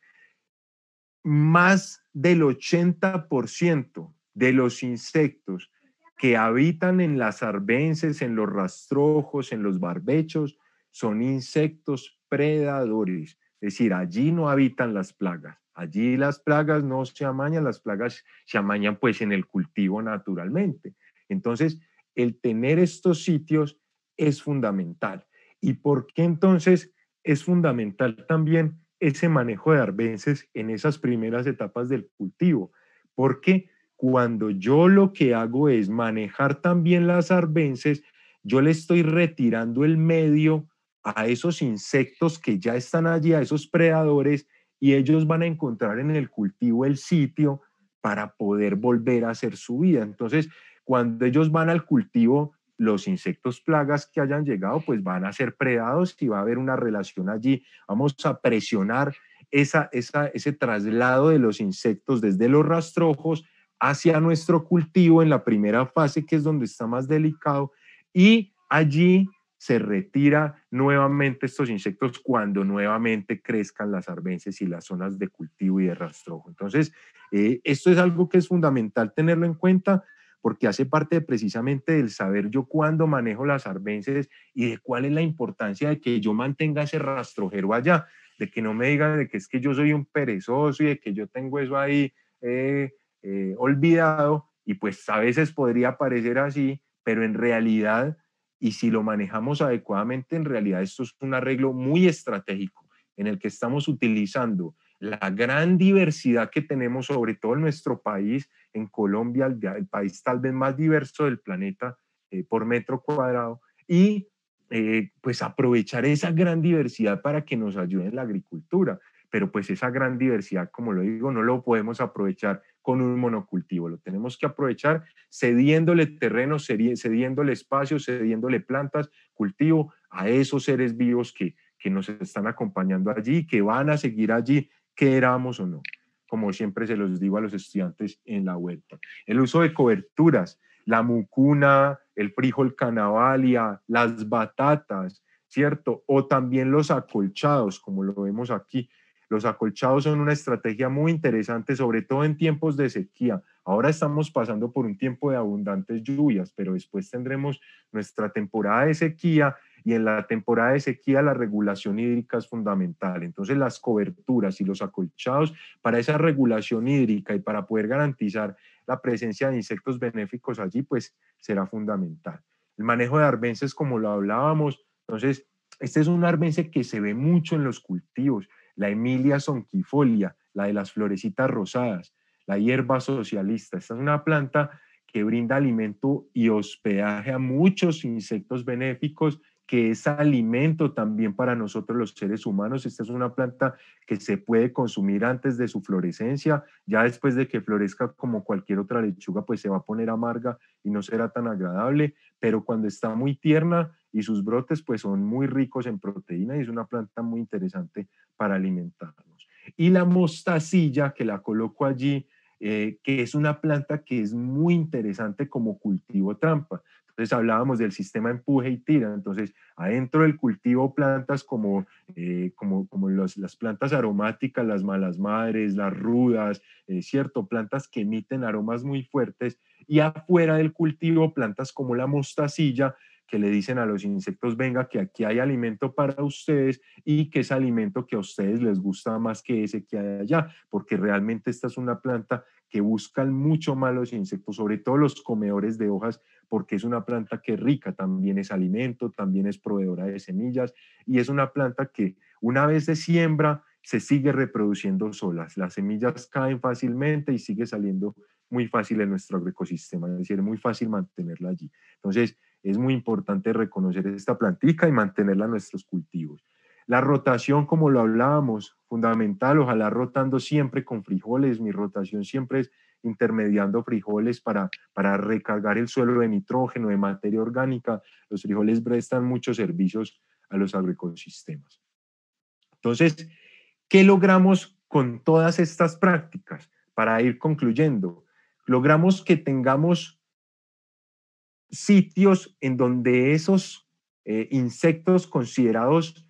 Más del 80% de los insectos que habitan en las arbences, en los rastrojos, en los barbechos, son insectos predadores. Es decir, allí no habitan las plagas. Allí las plagas no se amañan, las plagas se amañan pues en el cultivo naturalmente. Entonces, el tener estos sitios es fundamental. ¿Y por qué entonces es fundamental también ese manejo de arbences en esas primeras etapas del cultivo? Porque cuando yo lo que hago es manejar también las arbences, yo le estoy retirando el medio a esos insectos que ya están allí, a esos predadores, y ellos van a encontrar en el cultivo el sitio para poder volver a hacer su vida. Entonces, cuando ellos van al cultivo, los insectos plagas que hayan llegado, pues van a ser predados y va a haber una relación allí. Vamos a presionar ese traslado de los insectos desde los rastrojos hacia nuestro cultivo en la primera fase, que es donde está más delicado, y allí se retira nuevamente estos insectos cuando nuevamente crezcan las arbences y las zonas de cultivo y de rastrojo. Entonces, eh, esto es algo que es fundamental tenerlo en cuenta porque hace parte precisamente del saber yo cuándo manejo las arbences y de cuál es la importancia de que yo mantenga ese rastrojero allá, de que no me digan de que es que yo soy un perezoso y de que yo tengo eso ahí eh, eh, olvidado y pues a veces podría parecer así, pero en realidad, y si lo manejamos adecuadamente, en realidad esto es un arreglo muy estratégico en el que estamos utilizando la gran diversidad que tenemos, sobre todo en nuestro país, en Colombia, el, país tal vez más diverso del planeta eh, por metro cuadrado, y eh, pues aprovechar esa gran diversidad para que nos ayude en la agricultura. Pero pues esa gran diversidad, como lo digo, no lo podemos aprovechar con un monocultivo. Lo tenemos que aprovechar cediéndole terreno, cediéndole espacio, cediéndole plantas, cultivo a esos seres vivos que, nos están acompañando allí, que van a seguir allí, queramos o no. Como siempre se los digo a los estudiantes en la huerta. El uso de coberturas, la mucuna, el frijol canavalia, las batatas, ¿cierto? O también los acolchados, como lo vemos aquí, los acolchados son una estrategia muy interesante, sobre todo en tiempos de sequía. Ahora estamos pasando por un tiempo de abundantes lluvias, pero después tendremos nuestra temporada de sequía y en la temporada de sequía la regulación hídrica es fundamental. Entonces las coberturas y los acolchados para esa regulación hídrica y para poder garantizar la presencia de insectos benéficos allí, pues será fundamental. El manejo de arbenses, como lo hablábamos, entonces este es un arbense que se ve mucho en los cultivos la Emilia sonquifolia, la de las florecitas rosadas, la hierba socialista. Esta es una planta que brinda alimento y hospedaje a muchos insectos benéficos, que es alimento también para nosotros los seres humanos. Esta es una planta que se puede consumir antes de su florescencia, ya después de que florezca como cualquier otra lechuga, pues se va a poner amarga y no será tan agradable, pero cuando está muy tierna y sus brotes pues son muy ricos en proteína y es una planta muy interesante para alimentarnos. Y la mostacilla, que la coloco allí, eh, que es una planta que es muy interesante como cultivo trampa. Entonces hablábamos del sistema empuje y tira. Entonces, adentro del cultivo plantas como, eh, como, como las plantas aromáticas, las malas madres, las rudas, eh, ¿cierto? Plantas que emiten aromas muy fuertes. Y afuera del cultivo plantas como la mostacilla, que le dicen a los insectos, venga, que aquí hay alimento para ustedes y que es alimento que a ustedes les gusta más que ese que hay allá, porque realmente esta es una planta que buscan mucho más los insectos, sobre todo los comedores de hojas, porque es una planta que rica, también es alimento, también es proveedora de semillas y es una planta que una vez de siembra, se sigue reproduciendo solas. Las semillas caen fácilmente y sigue saliendo muy fácil en nuestro ecosistema, es decir, muy fácil mantenerla allí. Entonces, es muy importante reconocer esta plantica y mantenerla en nuestros cultivos. La rotación, como lo hablábamos, fundamental, ojalá rotando siempre con frijoles, mi rotación siempre es intermediando frijoles para, para recargar el suelo de nitrógeno, de materia orgánica. Los frijoles prestan muchos servicios a los agroecosistemas. Entonces, ¿qué logramos con todas estas prácticas? Para ir concluyendo, logramos que tengamos sitios en donde esos eh, insectos considerados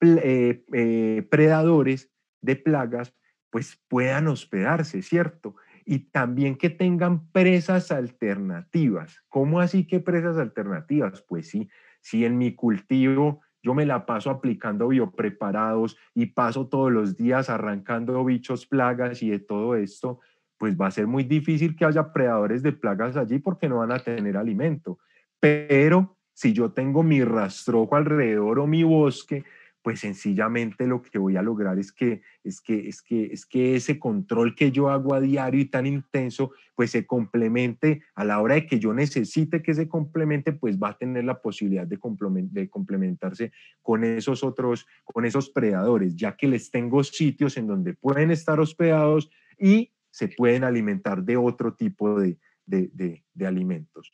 eh, eh, predadores de plagas, pues puedan hospedarse, ¿cierto? Y también que tengan presas alternativas. ¿Cómo así que presas alternativas? Pues sí, si en mi cultivo yo me la paso aplicando biopreparados y paso todos los días arrancando bichos, plagas y de todo esto, pues va a ser muy difícil que haya predadores de plagas allí porque no van a tener alimento. Pero si yo tengo mi rastrojo alrededor o mi bosque, pues sencillamente lo que voy a lograr es que, es que, es que, es que ese control que yo hago a diario y tan intenso, pues se complemente a la hora de que yo necesite que se complemente, pues va a tener la posibilidad de, complementarse con esos otros, con esos predadores, ya que les tengo sitios en donde pueden estar hospedados y se pueden alimentar de otro tipo de, alimentos.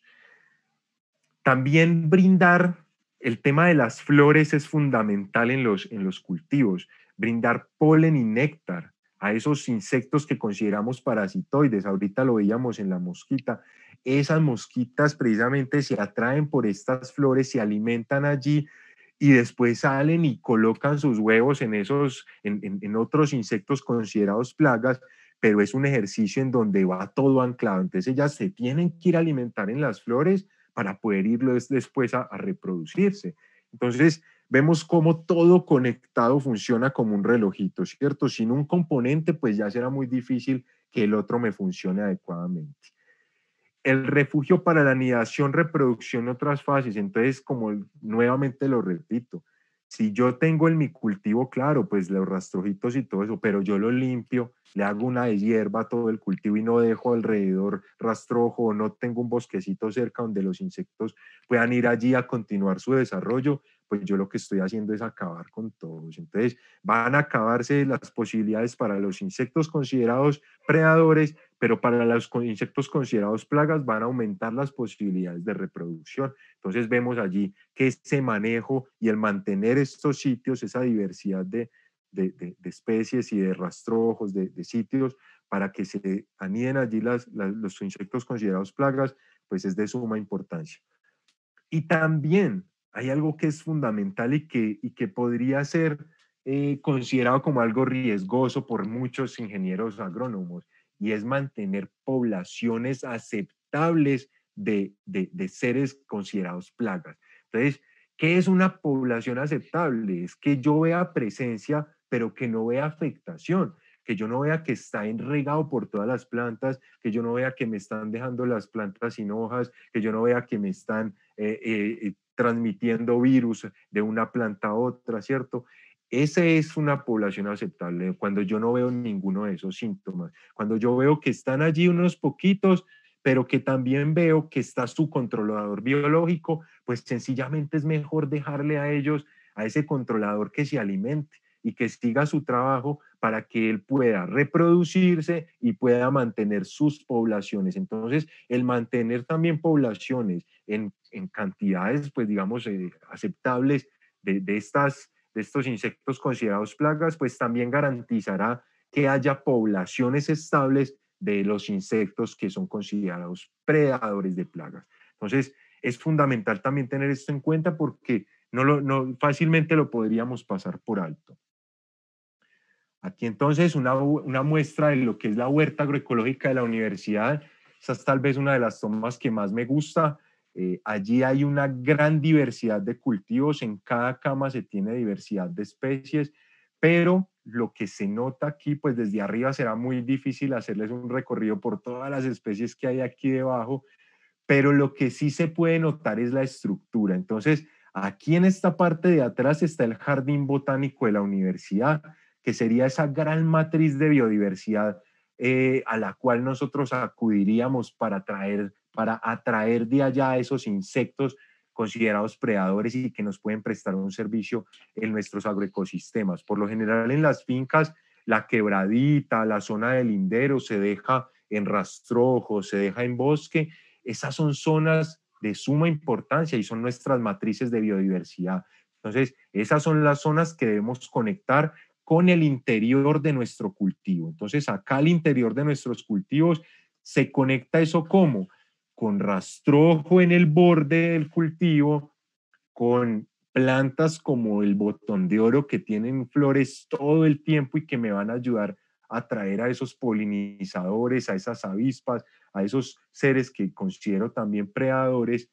También brindar, el tema de las flores es fundamental en los, en los cultivos, brindar polen y néctar a esos insectos que consideramos parasitoides. Ahorita lo veíamos en la mosquita. Esas mosquitas precisamente se atraen por estas flores, se alimentan allí y después salen y colocan sus huevos en, esos, en otros insectos considerados plagas pero es un ejercicio en donde va todo anclado. Entonces ellas se tienen que ir a alimentar en las flores para poder irlo después a, reproducirse. Entonces vemos cómo todo conectado funciona como un relojito, ¿cierto? Sin un componente, pues ya será muy difícil que el otro me funcione adecuadamente el refugio para la anidación, reproducción y otras fases. Entonces, como nuevamente lo repito, si yo tengo en mi cultivo, claro, pues los rastrojitos y todo eso, pero yo lo limpio, le hago una hierba a todo el cultivo y no dejo alrededor rastrojo, no tengo un bosquecito cerca donde los insectos puedan ir allí a continuar su desarrollo, pues yo lo que estoy haciendo es acabar con todos. Entonces van a acabarse las posibilidades para los insectos considerados predadores, pero para los insectos considerados plagas van a aumentar las posibilidades de reproducción. Entonces vemos allí que ese manejo y el mantener estos sitios, esa diversidad de, de, especies y de rastrojos, de, sitios, para que se aniden allí las, los insectos considerados plagas, pues es de suma importancia. Y también hay algo que es fundamental y que, que podría ser eh, considerado como algo riesgoso por muchos ingenieros agrónomos y es mantener poblaciones aceptables de, seres considerados plagas. Entonces, ¿qué es una población aceptable? Es que yo vea presencia, pero que no vea afectación que yo no vea que está enregado por todas las plantas, que yo no vea que me están dejando las plantas sin hojas, que yo no vea que me están eh, eh, transmitiendo virus de una planta a otra, ¿cierto? Esa es una población aceptable. Cuando yo no veo ninguno de esos síntomas, cuando yo veo que están allí unos poquitos, pero que también veo que está su controlador biológico, pues sencillamente es mejor dejarle a ellos, a ese controlador que se alimente y que siga su trabajo para que él pueda reproducirse y pueda mantener sus poblaciones. Entonces, el mantener también poblaciones en, cantidades, pues digamos, eh, aceptables de, de, estas, de estos insectos considerados plagas, pues también garantizará que haya poblaciones estables de los insectos que son considerados predadores de plagas. Entonces, es fundamental también tener esto en cuenta porque no, lo, no fácilmente lo podríamos pasar por alto. Aquí entonces una, una, muestra de lo que es la huerta agroecológica de la universidad. Esa es tal vez una de las tomas que más me gusta. Eh, allí hay una gran diversidad de cultivos, en cada cama se tiene diversidad de especies, pero lo que se nota aquí, pues desde arriba será muy difícil hacerles un recorrido por todas las especies que hay aquí debajo, pero lo que sí se puede notar es la estructura. Entonces, aquí en esta parte de atrás está el Jardín Botánico de la Universidad, que sería esa gran matriz de biodiversidad eh, a la cual nosotros acudiríamos para traer para atraer de allá esos insectos considerados predadores y que nos pueden prestar un servicio en nuestros agroecosistemas. Por lo general en las fincas, la quebradita, la zona del lindero se deja en rastrojo, se deja en bosque. Esas son zonas de suma importancia y son nuestras matrices de biodiversidad. Entonces, esas son las zonas que debemos conectar con el interior de nuestro cultivo. Entonces, acá al interior de nuestros cultivos se conecta eso como con rastrojo en el borde del cultivo, con plantas como el botón de oro que tienen flores todo el tiempo y que me van a ayudar a atraer a esos polinizadores, a esas avispas, a esos seres que considero también predadores.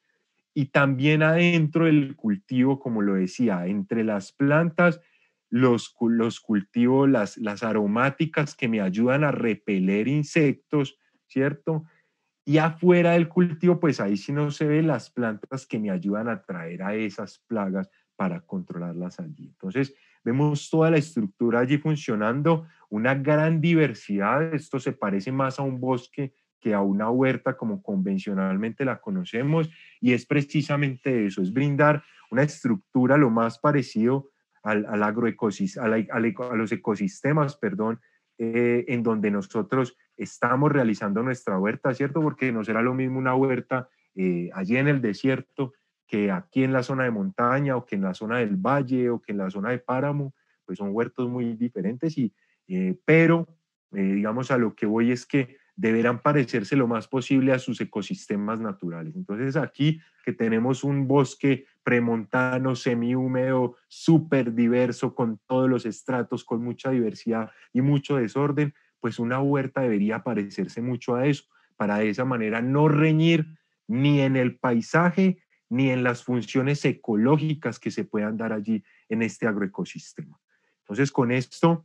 Y también adentro del cultivo, como lo decía, entre las plantas, los, los cultivos, las aromáticas que me ayudan a repeler insectos, ¿cierto? Y afuera del cultivo, pues ahí sí no se ven las plantas que me ayudan a traer a esas plagas para controlarlas allí. Entonces, vemos toda la estructura allí funcionando, una gran diversidad. Esto se parece más a un bosque que a una huerta como convencionalmente la conocemos y es precisamente eso, es brindar una estructura lo más parecido al, al agroecosistema, a, los ecosistemas, perdón, eh, en donde nosotros estamos realizando nuestra huerta, ¿cierto? Porque no será lo mismo una huerta eh, allí en el desierto que aquí en la zona de montaña o que en la zona del valle o que en la zona de páramo, pues son huertos muy diferentes, eh, pero eh, digamos a lo que voy es que deberán parecerse lo más posible a sus ecosistemas naturales. Entonces aquí que tenemos un bosque premontano, semi-húmedo, súper diverso, con todos los estratos, con mucha diversidad y mucho desorden, pues una huerta debería parecerse mucho a eso, para de esa manera no reñir ni en el paisaje ni en las funciones ecológicas que se puedan dar allí en este agroecosistema. Entonces, con esto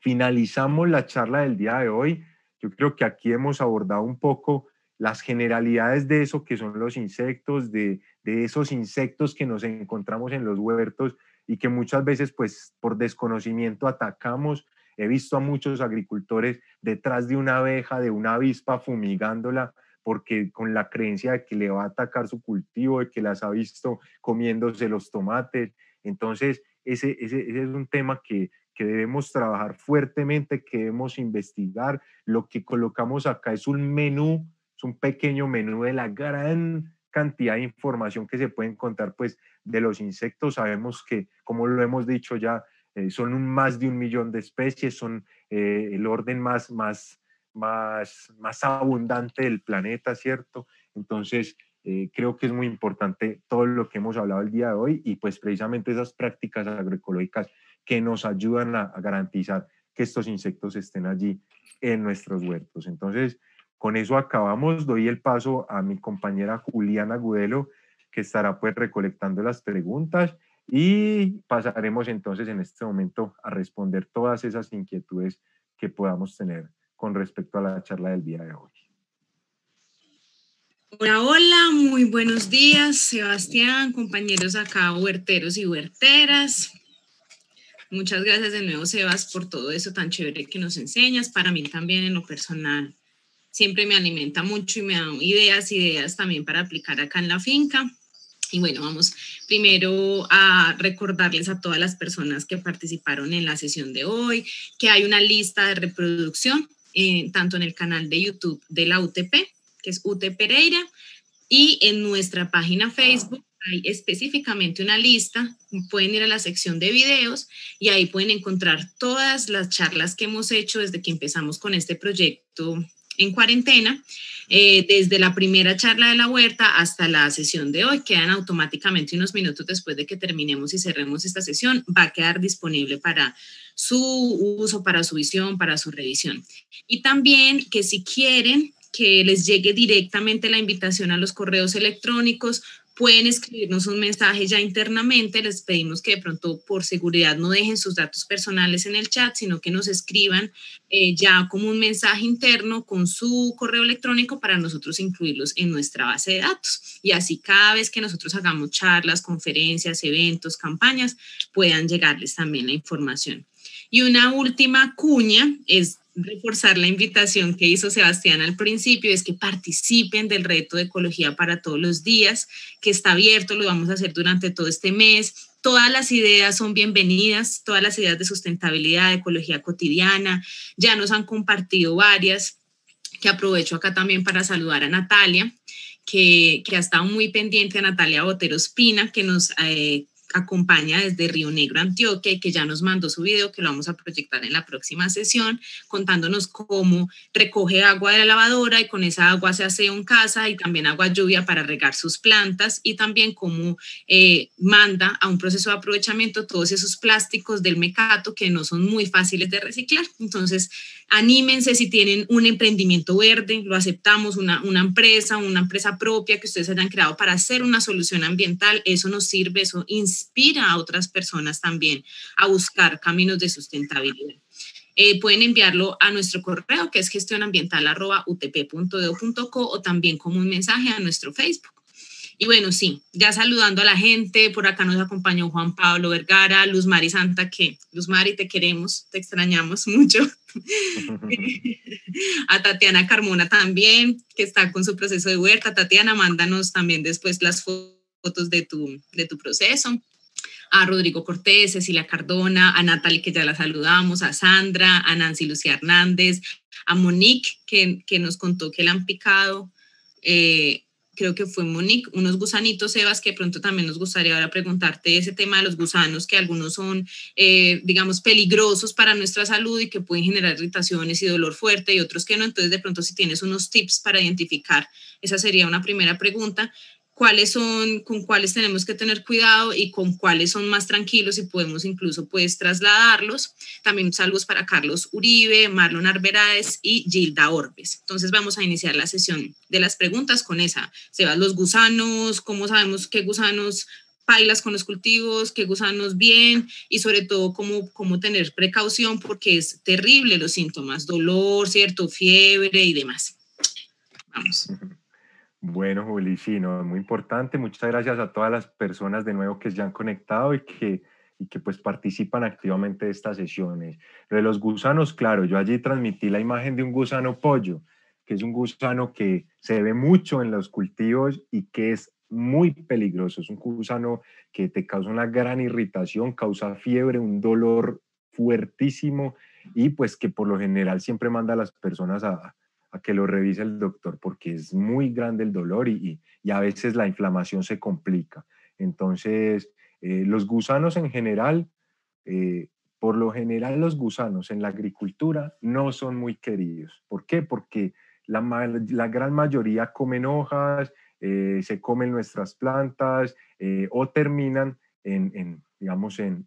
finalizamos la charla del día de hoy. Yo creo que aquí hemos abordado un poco las generalidades de eso que son los insectos, de, de esos insectos que nos encontramos en los huertos y que muchas veces pues por desconocimiento atacamos He visto a muchos agricultores detrás de una abeja, de una avispa fumigándola porque con la creencia de que le va a atacar su cultivo, de que las ha visto comiéndose los tomates. Entonces, ese, ese, es un tema que, que debemos trabajar fuertemente, que debemos investigar. Lo que colocamos acá es un menú, es un pequeño menú de la gran cantidad de información que se puede encontrar pues de los insectos. Sabemos que, como lo hemos dicho ya, eh, son más de un millón de especies, son eh, el orden más, más, más, más abundante del planeta, ¿cierto? Entonces, eh, creo que es muy importante todo lo que hemos hablado el día de hoy y pues precisamente esas prácticas agroecológicas que nos ayudan a, a garantizar que estos insectos estén allí en nuestros huertos. Entonces, con eso acabamos. Doy el paso a mi compañera Juliana Gudelo, que estará pues recolectando las preguntas y pasaremos entonces en este momento a responder todas esas inquietudes que podamos tener con respecto a la charla del día de hoy. Hola, hola, muy buenos días, Sebastián, compañeros acá, huerteros y huerteras. Muchas gracias de nuevo, Sebas, por todo eso tan chévere que nos enseñas. Para mí también en lo personal, siempre me alimenta mucho y me da ideas, ideas también para aplicar acá en la finca. Y bueno, vamos primero a recordarles a todas las personas que participaron en la sesión de hoy que hay una lista de reproducción eh, tanto en el canal de YouTube de la UTP, que es UT Pereira, y en nuestra página Facebook hay específicamente una lista, pueden ir a la sección de videos y ahí pueden encontrar todas las charlas que hemos hecho desde que empezamos con este proyecto en cuarentena. Eh, desde la primera charla de la huerta hasta la sesión de hoy, quedan automáticamente unos minutos después de que terminemos y cerremos esta sesión, va a quedar disponible para su uso, para su visión, para su revisión. Y también que si quieren que les llegue directamente la invitación a los correos electrónicos, pueden escribirnos un mensaje ya internamente. Les pedimos que de pronto por seguridad no dejen sus datos personales en el chat, sino que nos escriban eh, ya como un mensaje interno con su correo electrónico para nosotros incluirlos en nuestra base de datos. Y así cada vez que nosotros hagamos charlas, conferencias, eventos, campañas, puedan llegarles también la información. Y una última cuña es reforzar la invitación que hizo Sebastián al principio, es que participen del reto de ecología para todos los días, que está abierto, lo vamos a hacer durante todo este mes. Todas las ideas son bienvenidas, todas las ideas de sustentabilidad, de ecología cotidiana, ya nos han compartido varias, que aprovecho acá también para saludar a Natalia, que, que, ha estado muy pendiente a Natalia Botero Espina, que nos eh, acompaña desde Río Negro, Antioquia, y que ya nos mandó su video, que lo vamos a proyectar en la próxima sesión, contándonos cómo recoge agua de la lavadora y con esa agua se hace un casa y también agua lluvia para regar sus plantas y también cómo eh, manda a un proceso de aprovechamiento todos esos plásticos del mecato que no son muy fáciles de reciclar. Entonces, anímense si tienen un emprendimiento verde, lo aceptamos, una, empresa, una empresa propia que ustedes hayan creado para hacer una solución ambiental, eso nos sirve, eso inspira a otras personas también a buscar caminos de sustentabilidad. Eh, pueden enviarlo a nuestro correo que es gestionambiental.utp.edu.co o también como un mensaje a nuestro Facebook. Y bueno, sí, ya saludando a la gente, por acá nos acompañó Juan Pablo Vergara, Luz Mari Santa, que Luz Mari, te queremos, te extrañamos mucho. a Tatiana Carmona también, que está con su proceso de huerta. Tatiana, mándanos también después las fotos de tu, de tu proceso a Rodrigo Cortés, Cecilia Cardona, a Natalie, que ya la saludamos, a Sandra, a Nancy Lucía Hernández, a Monique, que, nos contó que la han picado eh, creo que fue Monique, unos gusanitos, Sebas, que pronto también nos gustaría ahora preguntarte ese tema de los gusanos, que algunos son, eh, digamos, peligrosos para nuestra salud y que pueden generar irritaciones y dolor fuerte y otros que no. Entonces, de pronto, si tienes unos tips para identificar, esa sería una primera pregunta cuáles son, con cuáles tenemos que tener cuidado y con cuáles son más tranquilos y podemos incluso pues trasladarlos. También saludos para Carlos Uribe, Marlon Arberáez y Gilda Orbes. Entonces vamos a iniciar la sesión de las preguntas con esa. Se van los gusanos, cómo sabemos qué gusanos pailas con los cultivos, qué gusanos bien y sobre todo cómo, cómo tener precaución porque es terrible los síntomas, dolor, cierto, fiebre y demás. Vamos. Bueno, Juli, sí, muy importante. Muchas gracias a todas las personas de nuevo que se han conectado y que, que pues participan activamente de estas sesiones. de los gusanos, claro, yo allí transmití la imagen de un gusano pollo, que es un gusano que se ve mucho en los cultivos y que es muy peligroso. Es un gusano que te causa una gran irritación, causa fiebre, un dolor fuertísimo y pues que por lo general siempre manda a las personas a, a que lo revise el doctor porque es muy grande el dolor y, a veces la inflamación se complica. Entonces, eh, los gusanos en general, eh, por lo general los gusanos en la agricultura no son muy queridos. ¿Por qué? Porque la, gran mayoría comen hojas, eh, se comen nuestras plantas o terminan en, digamos, en,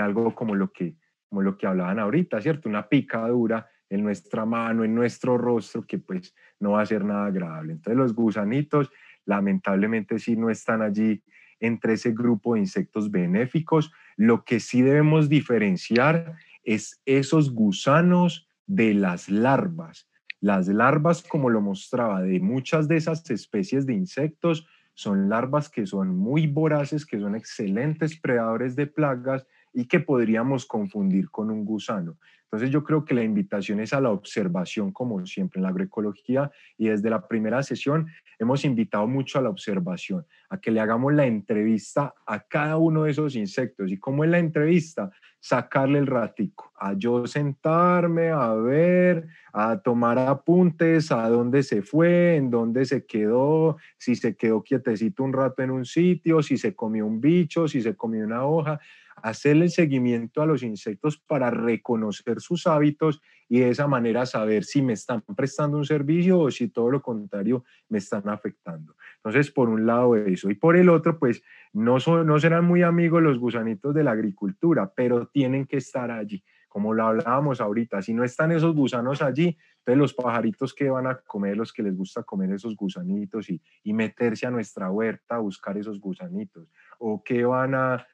algo como lo, que, como lo que hablaban ahorita, ¿cierto? Una picadura en nuestra mano, en nuestro rostro, que pues no va a ser nada agradable. Entonces los gusanitos lamentablemente sí no están allí entre ese grupo de insectos benéficos. Lo que sí debemos diferenciar es esos gusanos de las larvas. Las larvas, como lo mostraba, de muchas de esas especies de insectos, son larvas que son muy voraces, que son excelentes predadores de plagas y que podríamos confundir con un gusano. Entonces yo creo que la invitación es a la observación, como siempre en la agroecología, y desde la primera sesión hemos invitado mucho a la observación, a que le hagamos la entrevista a cada uno de esos insectos. ¿Y como es la entrevista? Sacarle el ratico, a yo sentarme, a ver, a tomar apuntes, a dónde se fue, en dónde se quedó, si se quedó quietecito un rato en un sitio, si se comió un bicho, si se comió una hoja hacerle el seguimiento a los insectos para reconocer sus hábitos y de esa manera saber si me están prestando un servicio o si todo lo contrario me están afectando. Entonces, por un lado eso. Y por el otro, pues no, no serán muy amigos los gusanitos de la agricultura, pero tienen que estar allí, como lo hablábamos ahorita. Si no están esos gusanos allí, entonces los pajaritos que van a comer, los que les gusta comer esos gusanitos y, y meterse a nuestra huerta a buscar esos gusanitos, o que van a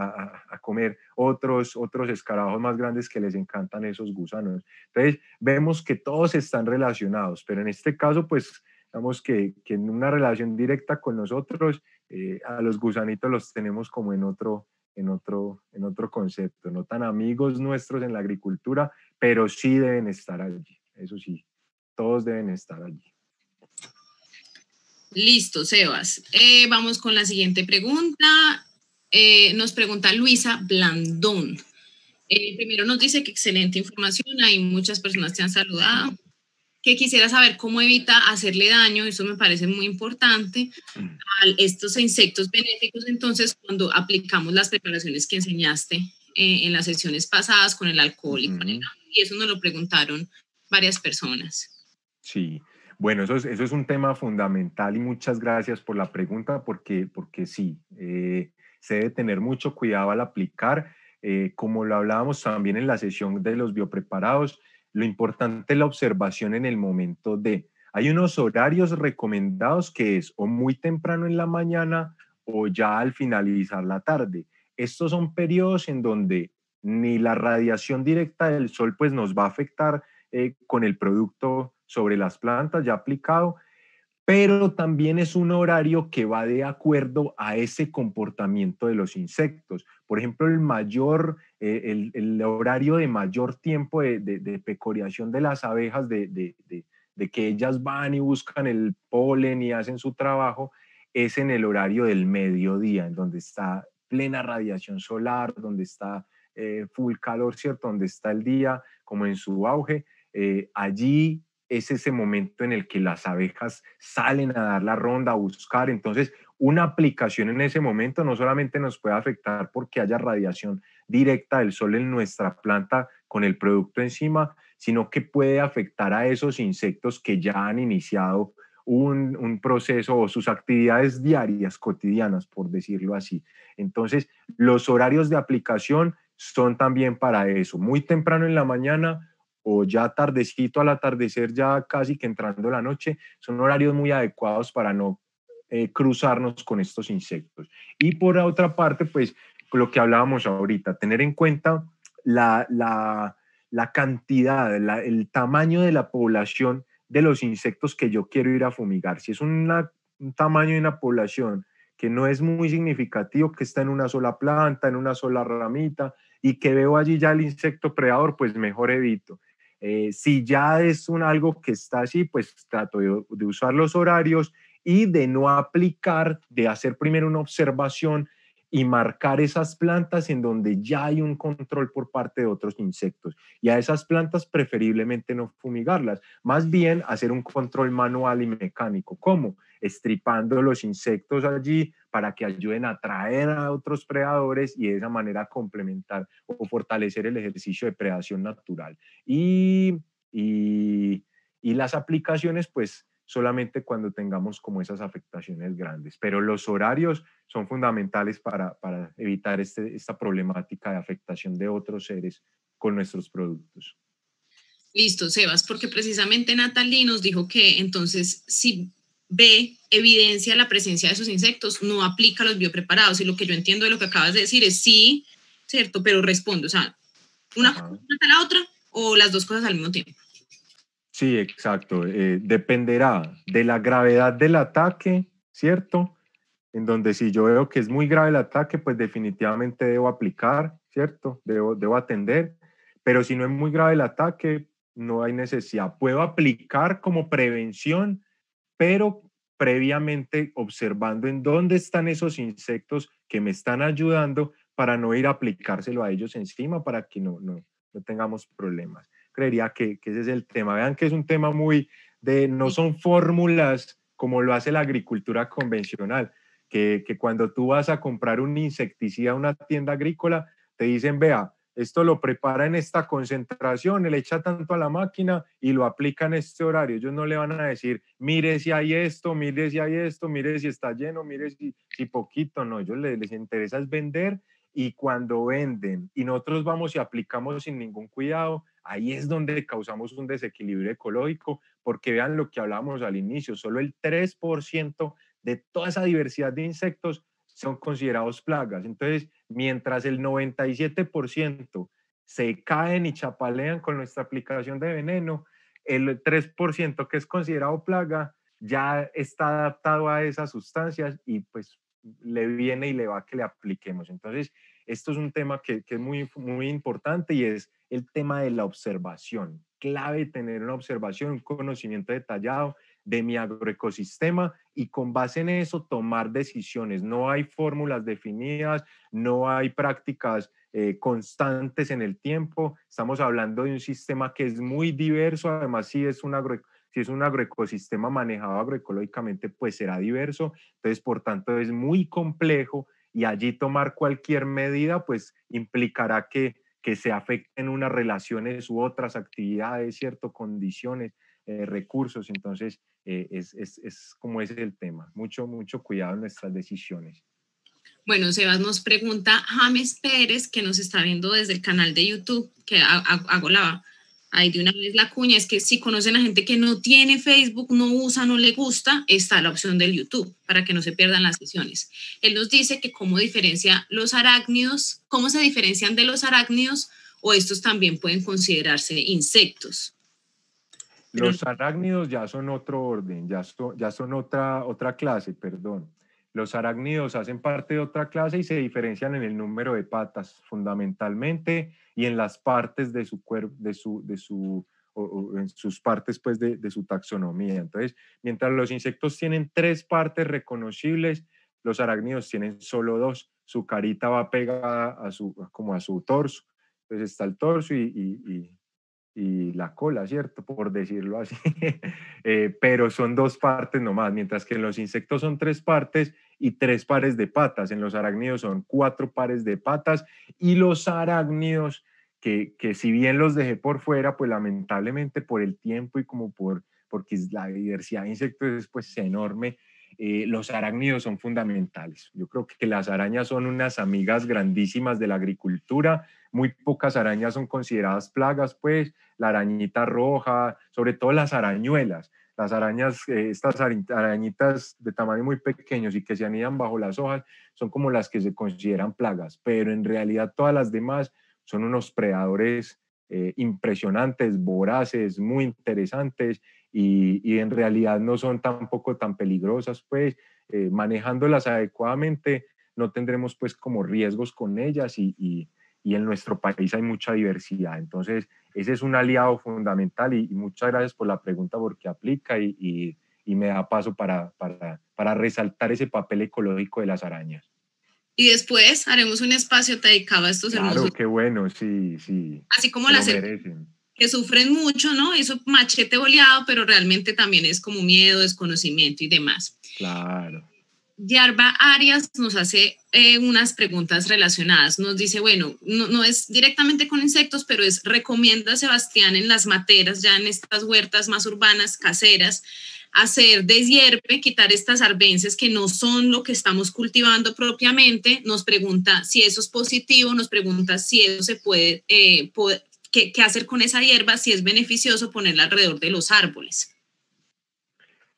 a, comer otros, otros escarabajos más grandes que les encantan esos gusanos. Entonces, vemos que todos están relacionados, pero en este caso, pues, digamos que, que en una relación directa con nosotros, eh, a los gusanitos los tenemos como en otro, en, otro, en otro concepto, no tan amigos nuestros en la agricultura, pero sí deben estar allí, eso sí, todos deben estar allí. Listo, Sebas. Eh, vamos con la siguiente pregunta. Eh, nos pregunta Luisa Blandón. Eh, primero nos dice que excelente información, hay muchas personas que han saludado, que quisiera saber cómo evita hacerle daño, eso me parece muy importante, mm. a estos insectos benéficos, entonces cuando aplicamos las preparaciones que enseñaste eh, en las sesiones pasadas con el alcohol y con y eso nos lo preguntaron varias personas. Sí, bueno, eso es, eso es un tema fundamental y muchas gracias por la pregunta porque, porque sí, se debe tener mucho cuidado al aplicar. Eh, como lo hablábamos también en la sesión de los biopreparados, lo importante es la observación en el momento de. Hay unos horarios recomendados que es o muy temprano en la mañana o ya al finalizar la tarde. Estos son periodos en donde ni la radiación directa del sol pues nos va a afectar eh, con el producto sobre las plantas ya aplicado, pero también es un horario que va de acuerdo a ese comportamiento de los insectos. Por ejemplo, el mayor, eh, el, horario de mayor tiempo de, de, de pecoreación de las abejas, de, que ellas van y buscan el polen y hacen su trabajo, es en el horario del mediodía, en donde está plena radiación solar, donde está eh, full calor, ¿cierto? Donde está el día como en su auge. Eh, allí es ese momento en el que las abejas salen a dar la ronda, a buscar. Entonces, una aplicación en ese momento no solamente nos puede afectar porque haya radiación directa del sol en nuestra planta con el producto encima, sino que puede afectar a esos insectos que ya han iniciado un, un, proceso o sus actividades diarias, cotidianas, por decirlo así. Entonces, los horarios de aplicación son también para eso, muy temprano en la mañana, o ya tardecito al atardecer, ya casi que entrando la noche, son horarios muy adecuados para no eh, cruzarnos con estos insectos. Y por otra parte, pues lo que hablábamos ahorita, tener en cuenta la, la, cantidad, el tamaño de la población de los insectos que yo quiero ir a fumigar. Si es un tamaño de una población que no es muy significativo, que está en una sola planta, en una sola ramita, y que veo allí ya el insecto predador, pues mejor evito. Eh, si ya es un algo que está así, pues trato de, de usar los horarios y de no aplicar, de hacer primero una observación y marcar esas plantas en donde ya hay un control por parte de otros insectos. Y a esas plantas preferiblemente no fumigarlas, más bien hacer un control manual y mecánico. ¿Cómo? estripando los insectos allí para que ayuden a atraer a otros predadores y de esa manera complementar o fortalecer el ejercicio de predación natural. Y, las aplicaciones, pues solamente cuando tengamos como esas afectaciones grandes. Pero los horarios son fundamentales para, evitar este, esta problemática de afectación de otros seres con nuestros productos. Listo, Sebas, porque precisamente Natalie nos dijo que entonces si B evidencia la presencia de esos insectos, no aplica los biopreparados. Y lo que yo entiendo de lo que acabas de decir es sí, cierto, pero respondo, o sea, una cosa a la otra o las dos cosas al mismo tiempo. Sí, exacto. Eh, dependerá de la gravedad del ataque, ¿cierto? En donde si yo veo que es muy grave el ataque, pues definitivamente debo aplicar, ¿cierto? Debo, debo atender. Pero si no es muy grave el ataque, no hay necesidad. Puedo aplicar como prevención pero previamente observando en dónde están esos insectos que me están ayudando para no ir a aplicárselo a ellos encima, para que no, no, tengamos problemas. Creería que, ese es el tema. Vean que es un tema muy de, no son fórmulas como lo hace la agricultura convencional, que, que cuando tú vas a comprar un insecticida a una tienda agrícola, te dicen, vea, esto lo prepara en esta concentración, le echa tanto a la máquina y lo aplica en este horario. Ellos no le van a decir, mire si hay esto, mire si hay esto, mire si está lleno, mire si, si poquito. No, ellos les, les interesa es vender y cuando venden y nosotros vamos y aplicamos sin ningún cuidado, ahí es donde causamos un desequilibrio ecológico, porque vean lo que hablábamos al inicio, solo el 3% de toda esa diversidad de insectos son considerados plagas. Entonces, mientras el 97% se caen y chapalean con nuestra aplicación de veneno, el 3% que es considerado plaga ya está adaptado a esas sustancias y pues le viene y le va que le apliquemos. Entonces, esto es un tema que, es muy, muy importante y es el tema de la observación. Clave tener una observación, un conocimiento detallado de mi agroecosistema y con base en eso tomar decisiones. No hay fórmulas definidas, no hay prácticas eh, constantes en el tiempo. Estamos hablando de un sistema que es muy diverso, además si es un si es un agroecosistema manejado agroecológicamente, pues será diverso. Entonces, por tanto, es muy complejo y allí tomar cualquier medida, pues implicará que que se afecten unas relaciones u otras actividades, ¿cierto? Condiciones. Eh, recursos. Entonces, eh, es, es, es, como ese el tema. Mucho, mucho cuidado en nuestras decisiones. Bueno, Sebas nos pregunta James Pérez, que nos está viendo desde el canal de YouTube, que hago la, ahí de una vez la cuña, es que si conocen a gente que no tiene Facebook, no usa, no le gusta, está la opción del YouTube para que no se pierdan las sesiones. Él nos dice que cómo diferencia los arácnidos, cómo se diferencian de los arácnidos o estos también pueden considerarse insectos. Los arácnidos ya son otro orden, ya son, otra, otra clase, perdón. Los arácnidos hacen parte de otra clase y se diferencian en el número de patas fundamentalmente y en las partes de su cuerpo, de su, de su, en sus partes pues de, su taxonomía. Entonces, mientras los insectos tienen tres partes reconocibles, los arácnidos tienen solo dos. Su carita va pegada a su, como a su torso. Entonces está el torso y y la cola, ¿cierto? Por decirlo así. Eh, pero son dos partes nomás, mientras que en los insectos son tres partes y tres pares de patas. En los arácnidos son cuatro pares de patas y los arácnidos, que, si bien los dejé por fuera, pues lamentablemente por el tiempo y como por, porque la diversidad de insectos es pues enorme, eh, los arácnidos son fundamentales. Yo creo que las arañas son unas amigas grandísimas de la agricultura, muy pocas arañas son consideradas plagas, pues la arañita roja, sobre todo las arañuelas, las arañas, eh, estas arañitas de tamaño muy pequeños y que se anidan bajo las hojas, son como las que se consideran plagas, pero en realidad todas las demás son unos predadores eh, impresionantes, voraces, muy interesantes y, en realidad no son tampoco tan peligrosas, pues eh, manejándolas adecuadamente no tendremos pues como riesgos con ellas y y en nuestro país hay mucha diversidad. Entonces, ese es un aliado fundamental y, muchas gracias por la pregunta porque aplica y, y, me da paso para, para, para, resaltar ese papel ecológico de las arañas. Y después haremos un espacio dedicado a estos hermosos. Claro, qué bueno, sí, sí. Así como las que sufren mucho, ¿no? Eso machete boleado, pero realmente también es como miedo, desconocimiento y demás. Claro. Yarba Arias nos hace eh, unas preguntas relacionadas. Nos dice, bueno, no, es directamente con insectos, pero es, recomienda Sebastián en las materas, ya en estas huertas más urbanas, caseras, hacer deshierve, quitar estas arbences que no son lo que estamos cultivando propiamente. Nos pregunta si eso es positivo, nos pregunta si eso se puede, eh, qué hacer con esa hierba, si es beneficioso ponerla alrededor de los árboles.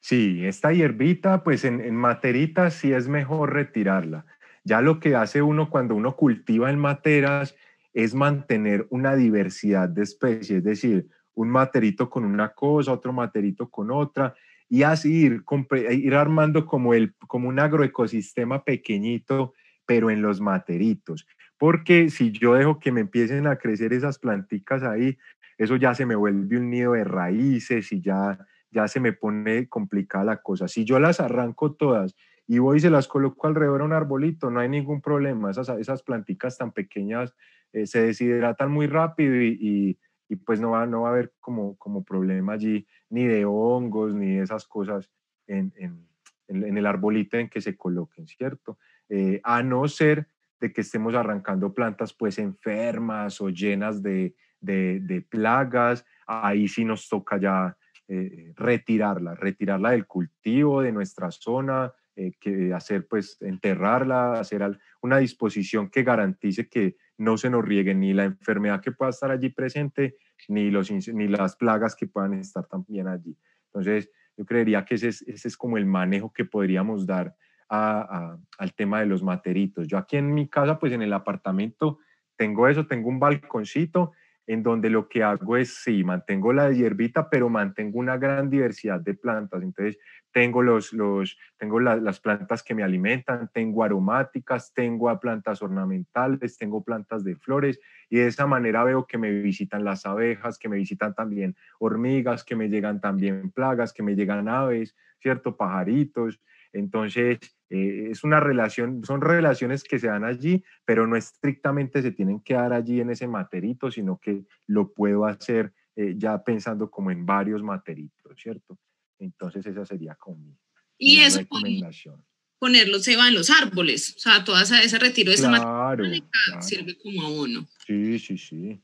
Sí, esta hierbita, pues en, materitas sí es mejor retirarla. Ya lo que hace uno cuando uno cultiva en materas es mantener una diversidad de especies, es decir, un materito con una cosa, otro materito con otra, y así eh, ir, armando como, el, como un agroecosistema pequeñito, pero en los materitos. Porque si yo dejo que me empiecen a crecer esas planticas ahí, eso ya se me vuelve un nido de raíces y ya ya se me pone complicada la cosa. Si yo las arranco todas y voy y se las coloco alrededor de un arbolito, no hay ningún problema. Esas, esas plantitas tan pequeñas eh, se deshidratan muy rápido y, y, pues no va, no va a haber como, como problema allí, ni de hongos, ni de esas cosas en, en, el arbolito en que se coloquen, ¿cierto? Eh, a no ser de que estemos arrancando plantas pues enfermas o llenas de, de, de plagas, ahí sí nos toca ya eh, eh, retirarla, retirarla del cultivo, de nuestra zona, eh, que hacer pues enterrarla, hacer una disposición que garantice que no se nos riegue ni la enfermedad que pueda estar allí presente, ni, los, ni las plagas que puedan estar también allí. Entonces, yo creería que ese es, como el manejo que podríamos dar al tema de los materitos. Yo aquí en mi casa, pues en el apartamento, tengo eso, tengo un balconcito en donde lo que hago es, sí, mantengo la hierbita, pero mantengo una gran diversidad de plantas. Entonces, tengo, los, los, tengo las plantas que me alimentan, tengo aromáticas, tengo plantas ornamentales, tengo plantas de flores, y de esa manera veo que me visitan las abejas, que me visitan también hormigas, que me llegan también plagas, que me llegan aves, ¿cierto? Pajaritos. Entonces, eh, es una relación, son relaciones que se dan allí, pero no estrictamente se tienen que dar allí en ese materito, sino que lo puedo hacer eh, ya pensando como en varios materitos, ¿cierto? Entonces esa sería como mi, y eso recomendación. Ponerlo se va en los árboles, o sea, todo ese retiro de esa materia sirve como abono. Sí, sí, sí.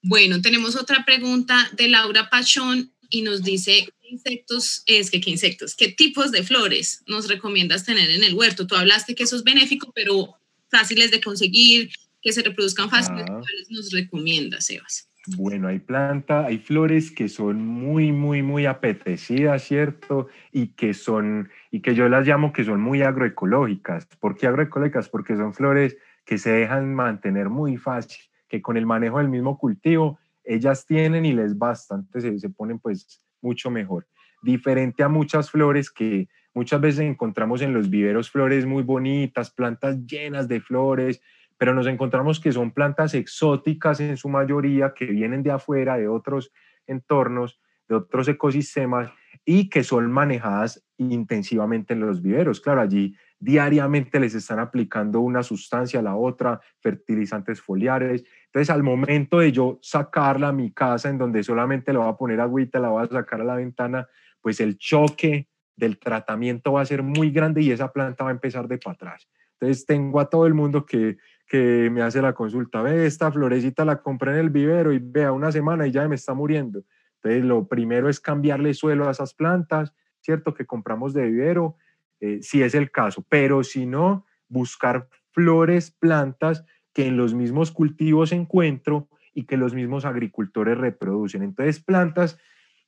Bueno, tenemos otra pregunta de Laura Pachón y nos dice qué insectos, es que qué insectos, qué tipos de flores nos recomiendas tener en el huerto. Tú hablaste que eso es benéfico, pero fáciles de conseguir, que se reproduzcan fáciles, ¿cuáles nos recomiendas, Sebas? Bueno, hay planta, hay flores que son muy, muy, muy apetecidas, ¿cierto? Y que son, y que yo las llamo que son muy agroecológicas. ¿Por qué agroecológicas? Porque son flores que se dejan mantener muy fácil, que con el manejo del mismo cultivo ellas tienen y les bastan, entonces pues, se, se ponen pues mucho mejor. Diferente a muchas flores que muchas veces encontramos en los viveros flores muy bonitas, plantas llenas de flores, pero nos encontramos que son plantas exóticas en su mayoría, que vienen de afuera, de otros entornos, de otros ecosistemas y que son manejadas intensivamente en los viveros. Claro, allí diariamente les están aplicando una sustancia a la otra, fertilizantes foliares, entonces, al momento de yo sacarla a mi casa, en donde solamente la voy a poner agüita, la voy a sacar a la ventana, pues el choque del tratamiento va a ser muy grande y esa planta va a empezar de para atrás. Entonces, tengo a todo el mundo que, me hace la consulta, ve, esta florecita la compré en el vivero y vea, una semana y ya me está muriendo. Entonces, lo primero es cambiarle suelo a esas plantas, ¿cierto? Que compramos de vivero, eh, si es el caso, pero si no, buscar flores, plantas que en los mismos cultivos encuentro y que los mismos agricultores reproducen. Entonces, plantas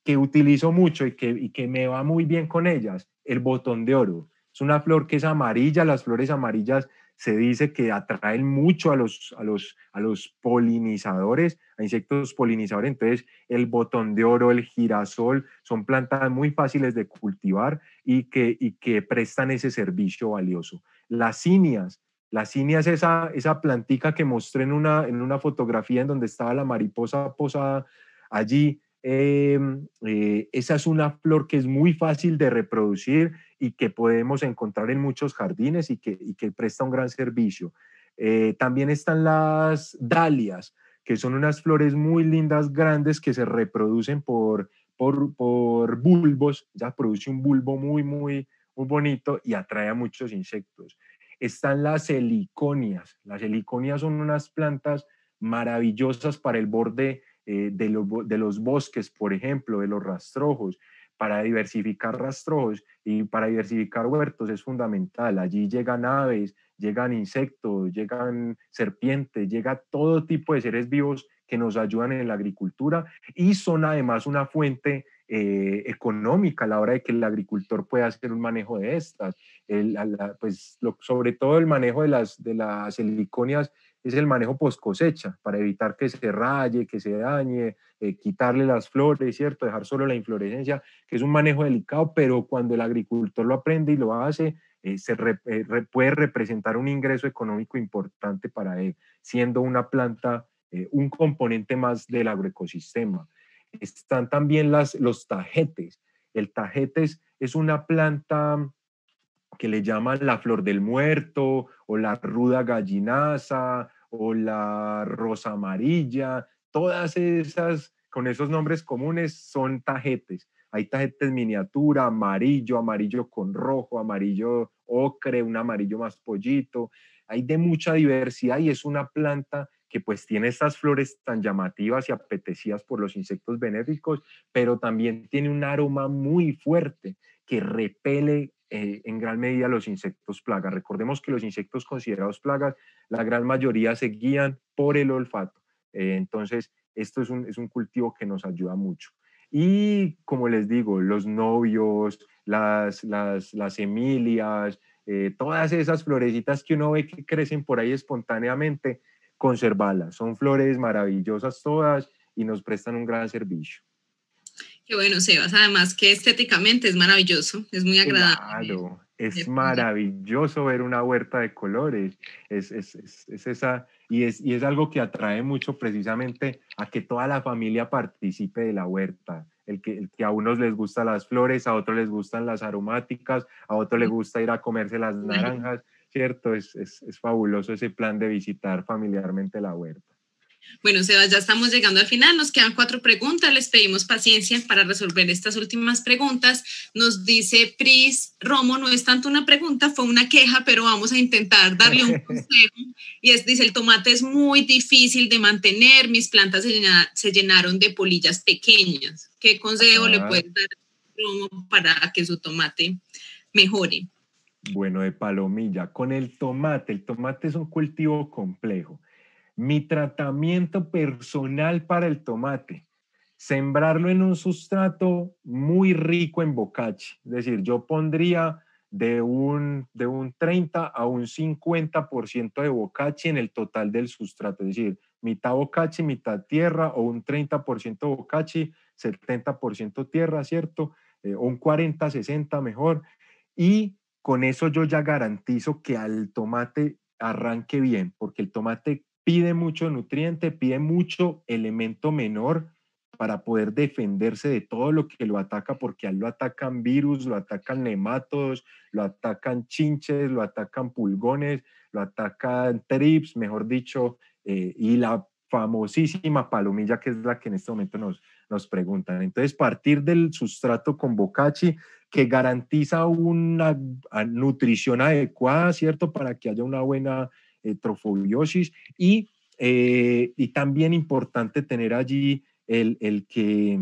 que utilizo mucho y que, que me va muy bien con ellas, el botón de oro. Es una flor que es amarilla, las flores amarillas se dice que atraen mucho a los, los, a los polinizadores, a insectos polinizadores. Entonces, el botón de oro, el girasol, son plantas muy fáciles de cultivar y que, y que prestan ese servicio valioso. Las cinias, la cinia es esa, esa plantica que mostré en una, fotografía en donde estaba la mariposa posada allí. Em, eh, esa es una flor que es muy fácil de reproducir y que podemos encontrar en muchos jardines y que, presta un gran servicio. Eh, también están las dalias, que son unas flores muy lindas, grandes, que se reproducen por, por bulbos, ya produce un bulbo muy, muy bonito y atrae a muchos insectos están las heliconias. Las heliconias son unas plantas maravillosas para el borde eh, de, los, de, los bosques, por ejemplo, de los rastrojos, para diversificar rastrojos y para diversificar huertos es fundamental. Allí llegan aves, llegan insectos, llegan serpientes, llega todo tipo de seres vivos que nos ayudan en la agricultura y son además una fuente eh, económica a la hora de que el agricultor pueda hacer un manejo de estas. pues, sobre todo el manejo de las, de las heliconias es el manejo post cosecha, para evitar que se raye, que se dañe, eh, quitarle las flores, ¿cierto? Dejar solo la inflorescencia, que es un manejo delicado, pero cuando el agricultor lo aprende y lo hace, eh, se puede representar un ingreso económico importante para él, siendo una planta un componente más del agroecosistema están también las, los tajetes. El tajetes es una planta que le llaman la flor del muerto o la ruda gallinaza o la rosa amarilla. Todas esas, con esos nombres comunes, son tajetes. Hay tajetes miniatura, amarillo, amarillo con rojo, amarillo ocre, un amarillo más pollito. Hay de mucha diversidad y es una planta que pues tiene estas flores tan llamativas y apetecidas por los insectos benéficos, pero también tiene un aroma muy fuerte que repele eh, en gran medida los insectos plagas. Recordemos que los insectos considerados plagas, la gran mayoría se guían por el olfato. Eh, entonces, esto es un, cultivo que nos ayuda mucho. Y como les digo, los novios, las, las, Emilias, eh, todas esas florecitas que uno ve que crecen por ahí espontáneamente, conservarlas. Son flores maravillosas todas y nos prestan un gran servicio. Qué bueno, Sebas, además que estéticamente es maravilloso, es muy agradable. Claro, es maravilloso ver una huerta de colores, es, es, es, esa, y es, y es algo que atrae mucho precisamente a que toda la familia participe de la huerta. El que, el que, a unos les gustan las flores, a otros les gustan las aromáticas, a otros les gusta ir a comerse las naranjas. ¿cierto? Es, es, es fabuloso ese plan de visitar familiarmente la huerta. Bueno, Sebas, ya estamos llegando al final. Nos quedan cuatro preguntas. Les pedimos paciencia para resolver estas últimas preguntas. Nos dice Pris Romo, no es tanto una pregunta, fue una queja, pero vamos a intentar darle un consejo. Y es, dice, el tomate es muy difícil de mantener. Mis plantas se, llenaron de polillas pequeñas. ¿Qué consejo le ah. puedes dar Romo para que su tomate mejore? Bueno, de palomilla. Con el tomate, el tomate es un cultivo complejo. Mi tratamiento personal para el tomate, sembrarlo en un sustrato muy rico en bocache. Es decir, yo pondría de un, de un 30 a un 50% de bocache en el total del sustrato. Es decir, mitad bocache, mitad tierra o un 30% bocache, 70% tierra, ¿cierto? o eh, un 40-60 mejor. Y con eso yo ya garantizo que al tomate arranque bien, porque el tomate pide mucho nutriente, pide mucho elemento menor para poder defenderse de todo lo que lo ataca, porque lo atacan virus, lo atacan nematodos, lo atacan chinches, lo atacan pulgones, lo atacan trips, mejor dicho, eh, y la famosísima palomilla que es la que en este momento nos, nos preguntan. Entonces, partir del sustrato con bocachi que garantiza una nutrición adecuada, ¿cierto? Para que haya una buena eh, trofobiosis y, eh, y también importante tener allí el, que,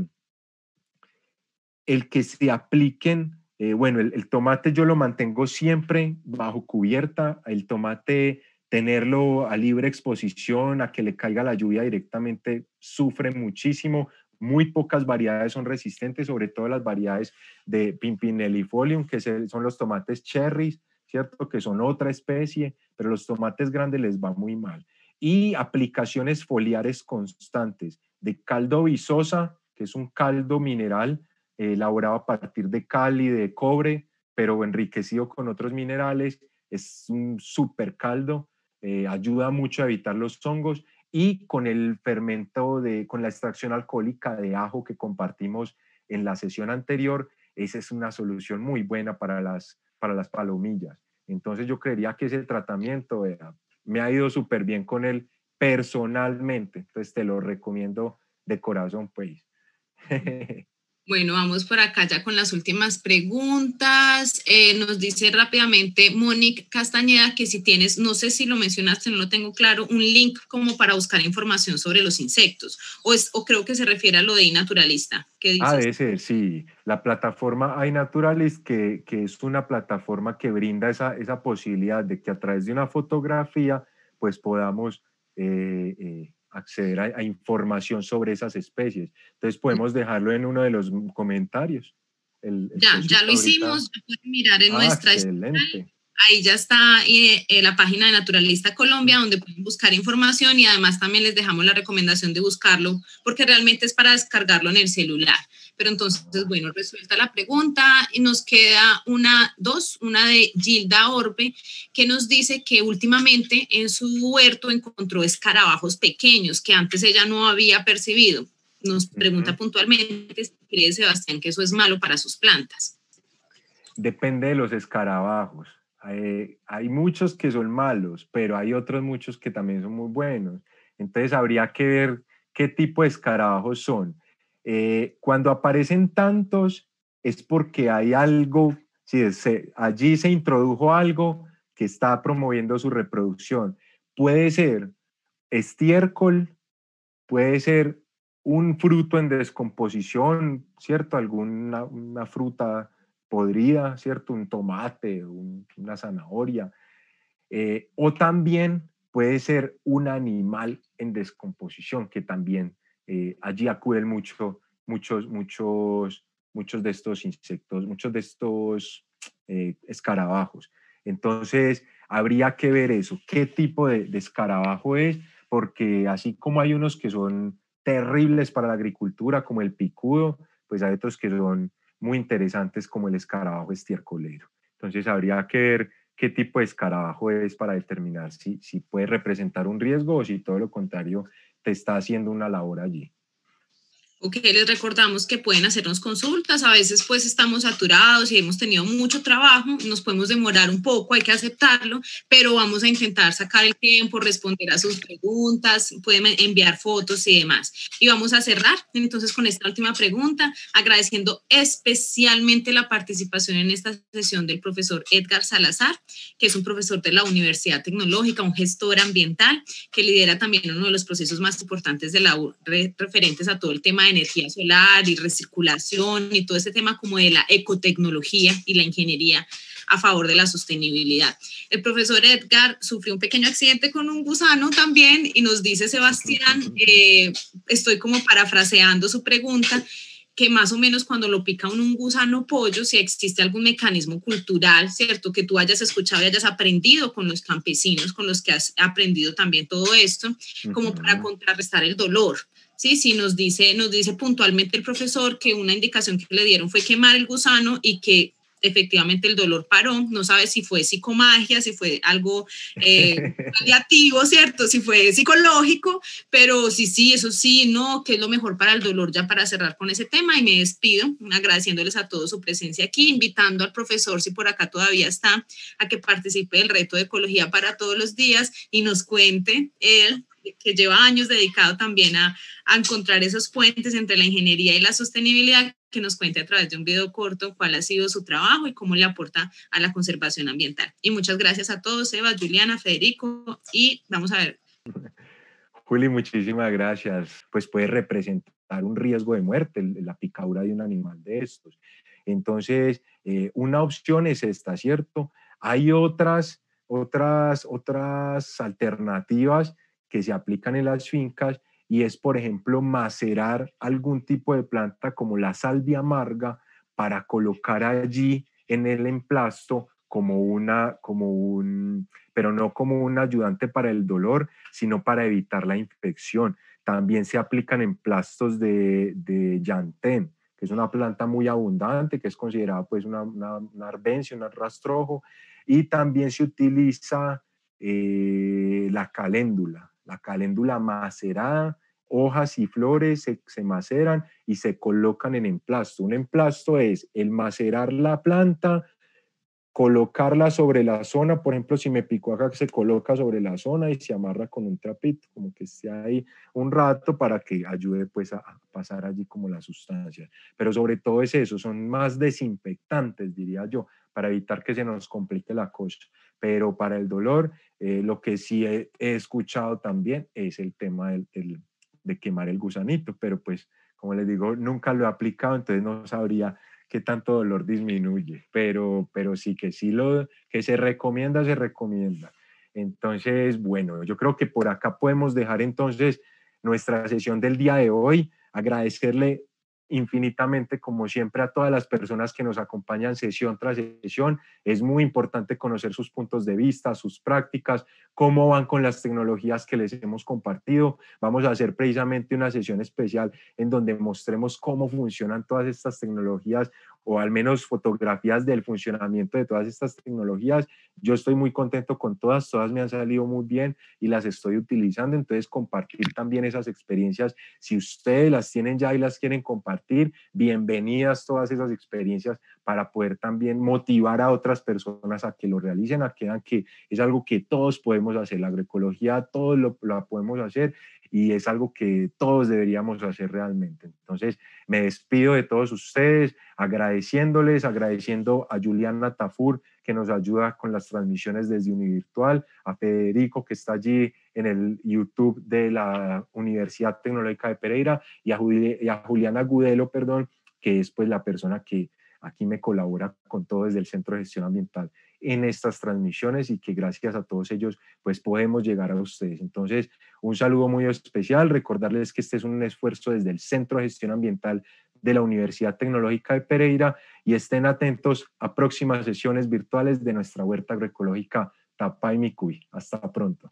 el que se apliquen, eh, bueno, el, tomate yo lo mantengo siempre bajo cubierta, el tomate tenerlo a libre exposición, a que le caiga la lluvia directamente, sufre muchísimo muy pocas variedades son resistentes, sobre todo las variedades de Pimpinellifolium, que son los tomates cherries, ¿cierto? Que son otra especie, pero los tomates grandes les va muy mal. Y aplicaciones foliares constantes de caldo visosa, que es un caldo mineral eh, elaborado a partir de cal y de cobre, pero enriquecido con otros minerales. Es un super caldo, eh, ayuda mucho a evitar los hongos y con el fermento de, con la extracción alcohólica de ajo que compartimos en la sesión anterior, esa es una solución muy buena para las, para las palomillas. Entonces yo creería que ese tratamiento me ha ido súper bien con él personalmente, entonces te lo recomiendo de corazón, pues. Mm. Bueno, vamos por acá ya con las últimas preguntas. Eh, nos dice rápidamente Mónica Castañeda que si tienes, no sé si lo mencionaste, no lo tengo claro, un link como para buscar información sobre los insectos. O, es, creo que se refiere a lo de iNaturalista. ¿Qué dices? Ah, de sí. La plataforma iNaturalist, que, que es una plataforma que brinda esa, esa posibilidad de que a través de una fotografía, pues podamos eh, eh, acceder a, información sobre esas especies. Entonces podemos dejarlo en uno de los comentarios. ya, ya lo hicimos, ya pueden mirar en ah, nuestra excelente. Ahí ya está eh, eh, la página de Naturalista Colombia, donde pueden buscar información y además también les dejamos la recomendación de buscarlo, porque realmente es para descargarlo en el celular. Pero entonces, bueno, resuelta la pregunta y nos queda una, dos, una de Gilda Orbe, que nos dice que últimamente en su huerto encontró escarabajos pequeños que antes ella no había percibido. Nos pregunta puntualmente si cree Sebastián que eso es malo para sus plantas. Depende de los escarabajos. hay muchos que son malos, pero hay otros muchos que también son muy buenos. Entonces habría que ver qué tipo de escarabajos son. Eh, cuando aparecen tantos es porque hay algo, allí se introdujo algo que está promoviendo su reproducción. Puede ser estiércol, puede ser un fruto en descomposición, ¿cierto? Alguna fruta podrida, ¿cierto? Un tomate, una zanahoria. Eh, o también puede ser un animal en descomposición que también eh, allí acuden mucho, muchos, muchos, muchos de estos insectos, muchos de estos eh, escarabajos. Entonces, habría que ver eso, qué tipo de, escarabajo es, porque así como hay unos que son terribles para la agricultura, como el picudo, pues hay otros que son muy interesantes, como el escarabajo estiércolero Entonces, habría que ver qué tipo de escarabajo es para determinar si, si puede representar un riesgo o si todo lo contrario te está haciendo una labor allí. Ok, les recordamos que pueden hacernos consultas, a veces pues estamos saturados y hemos tenido mucho trabajo, nos podemos demorar un poco, hay que aceptarlo, pero vamos a intentar sacar el tiempo, responder a sus preguntas, pueden enviar fotos y demás. Y vamos a cerrar entonces con esta última pregunta, agradeciendo especialmente la participación en esta sesión del profesor Edgar Salazar, que es un profesor de la Universidad Tecnológica, un gestor ambiental, que lidera también uno de los procesos más importantes de la referentes a todo el tema energía solar y recirculación y todo ese tema como de la ecotecnología y la ingeniería a favor de la sostenibilidad. El profesor Edgar sufrió un pequeño accidente con un gusano también y nos dice, Sebastián, eh, estoy como parafraseando su pregunta, que más o menos cuando lo pica un, un gusano pollo, si existe algún mecanismo cultural, ¿cierto? Que tú hayas escuchado y hayas aprendido con los campesinos, con los que has aprendido también todo esto, como para contrarrestar el dolor. ¿sí? sí, nos dice, nos dice puntualmente el profesor que una indicación que le dieron fue quemar el gusano y que efectivamente el dolor paró, no sabe si fue psicomagia, si fue algo eh, paliativo, ¿cierto? Si fue psicológico, pero sí, sí, eso sí, no, que es lo mejor para el dolor ya para cerrar con ese tema y me despido agradeciéndoles a todos su presencia aquí, invitando al profesor, si por acá todavía está, a que participe del reto de ecología para todos los días y nos cuente él que lleva años dedicado también a, encontrar esos puentes entre la ingeniería y la sostenibilidad, que nos cuente a través de un video corto cuál ha sido su trabajo y cómo le aporta a la conservación ambiental. Y muchas gracias a todos, Eva, Juliana, Federico, y vamos a ver. Juli, muchísimas gracias. Pues puede representar un riesgo de muerte la picadura de un animal de estos. Entonces, eh, una opción es esta, ¿cierto? Hay otras, otras, otras alternativas que se aplican en las fincas y es, por ejemplo, macerar algún tipo de planta como la salvia amarga para colocar allí en el emplasto como una, como un, pero no como un ayudante para el dolor, sino para evitar la infección. También se aplican emplastos de, de yantén, que es una planta muy abundante, que es considerada pues una, una, arbencia, un rastrojo, y también se utiliza eh, la caléndula, la caléndula macerada, hojas y flores se, maceran y se colocan en emplasto. Un emplasto es el macerar la planta, colocarla sobre la zona, por ejemplo, si me picó acá, se coloca sobre la zona y se amarra con un trapito, como que esté ahí un rato para que ayude pues a, pasar allí como la sustancia. Pero sobre todo es eso, son más desinfectantes, diría yo, para evitar que se nos complique la cosa. Pero para el dolor, eh, lo que sí he, escuchado también es el tema del, de quemar el gusanito, pero pues, como les digo, nunca lo he aplicado, entonces no sabría qué tanto dolor disminuye, pero, pero sí que sí lo que se recomienda, se recomienda. Entonces, bueno, yo creo que por acá podemos dejar entonces nuestra sesión del día de hoy. Agradecerle infinitamente, como siempre, a todas las personas que nos acompañan sesión tras sesión. Es muy importante conocer sus puntos de vista, sus prácticas, cómo van con las tecnologías que les hemos compartido. Vamos a hacer precisamente una sesión especial en donde mostremos cómo funcionan todas estas tecnologías o al menos fotografías del funcionamiento de todas estas tecnologías. Yo estoy muy contento con todas, todas me han salido muy bien y las estoy utilizando, entonces compartir también esas experiencias. Si ustedes las tienen ya y las quieren compartir, bienvenidas todas esas experiencias para poder también motivar a otras personas a que lo realicen, a que que es algo que todos podemos hacer, la agroecología todos lo, lo podemos hacer y es algo que todos deberíamos hacer realmente. Entonces, me despido de todos ustedes, agradeciéndoles, agradeciendo a Juliana Tafur, que nos ayuda con las transmisiones desde Univirtual, a Federico, que está allí en el YouTube de la Universidad Tecnológica de Pereira, y a, Juliana Gudelo, perdón, que es pues la persona que aquí me colabora con todo desde el Centro de Gestión Ambiental en estas transmisiones y que gracias a todos ellos pues podemos llegar a ustedes. Entonces, un saludo muy especial, recordarles que este es un esfuerzo desde el Centro de Gestión Ambiental de la Universidad Tecnológica de Pereira y estén atentos a próximas sesiones virtuales de nuestra huerta agroecológica Tapay Micuy. Hasta pronto.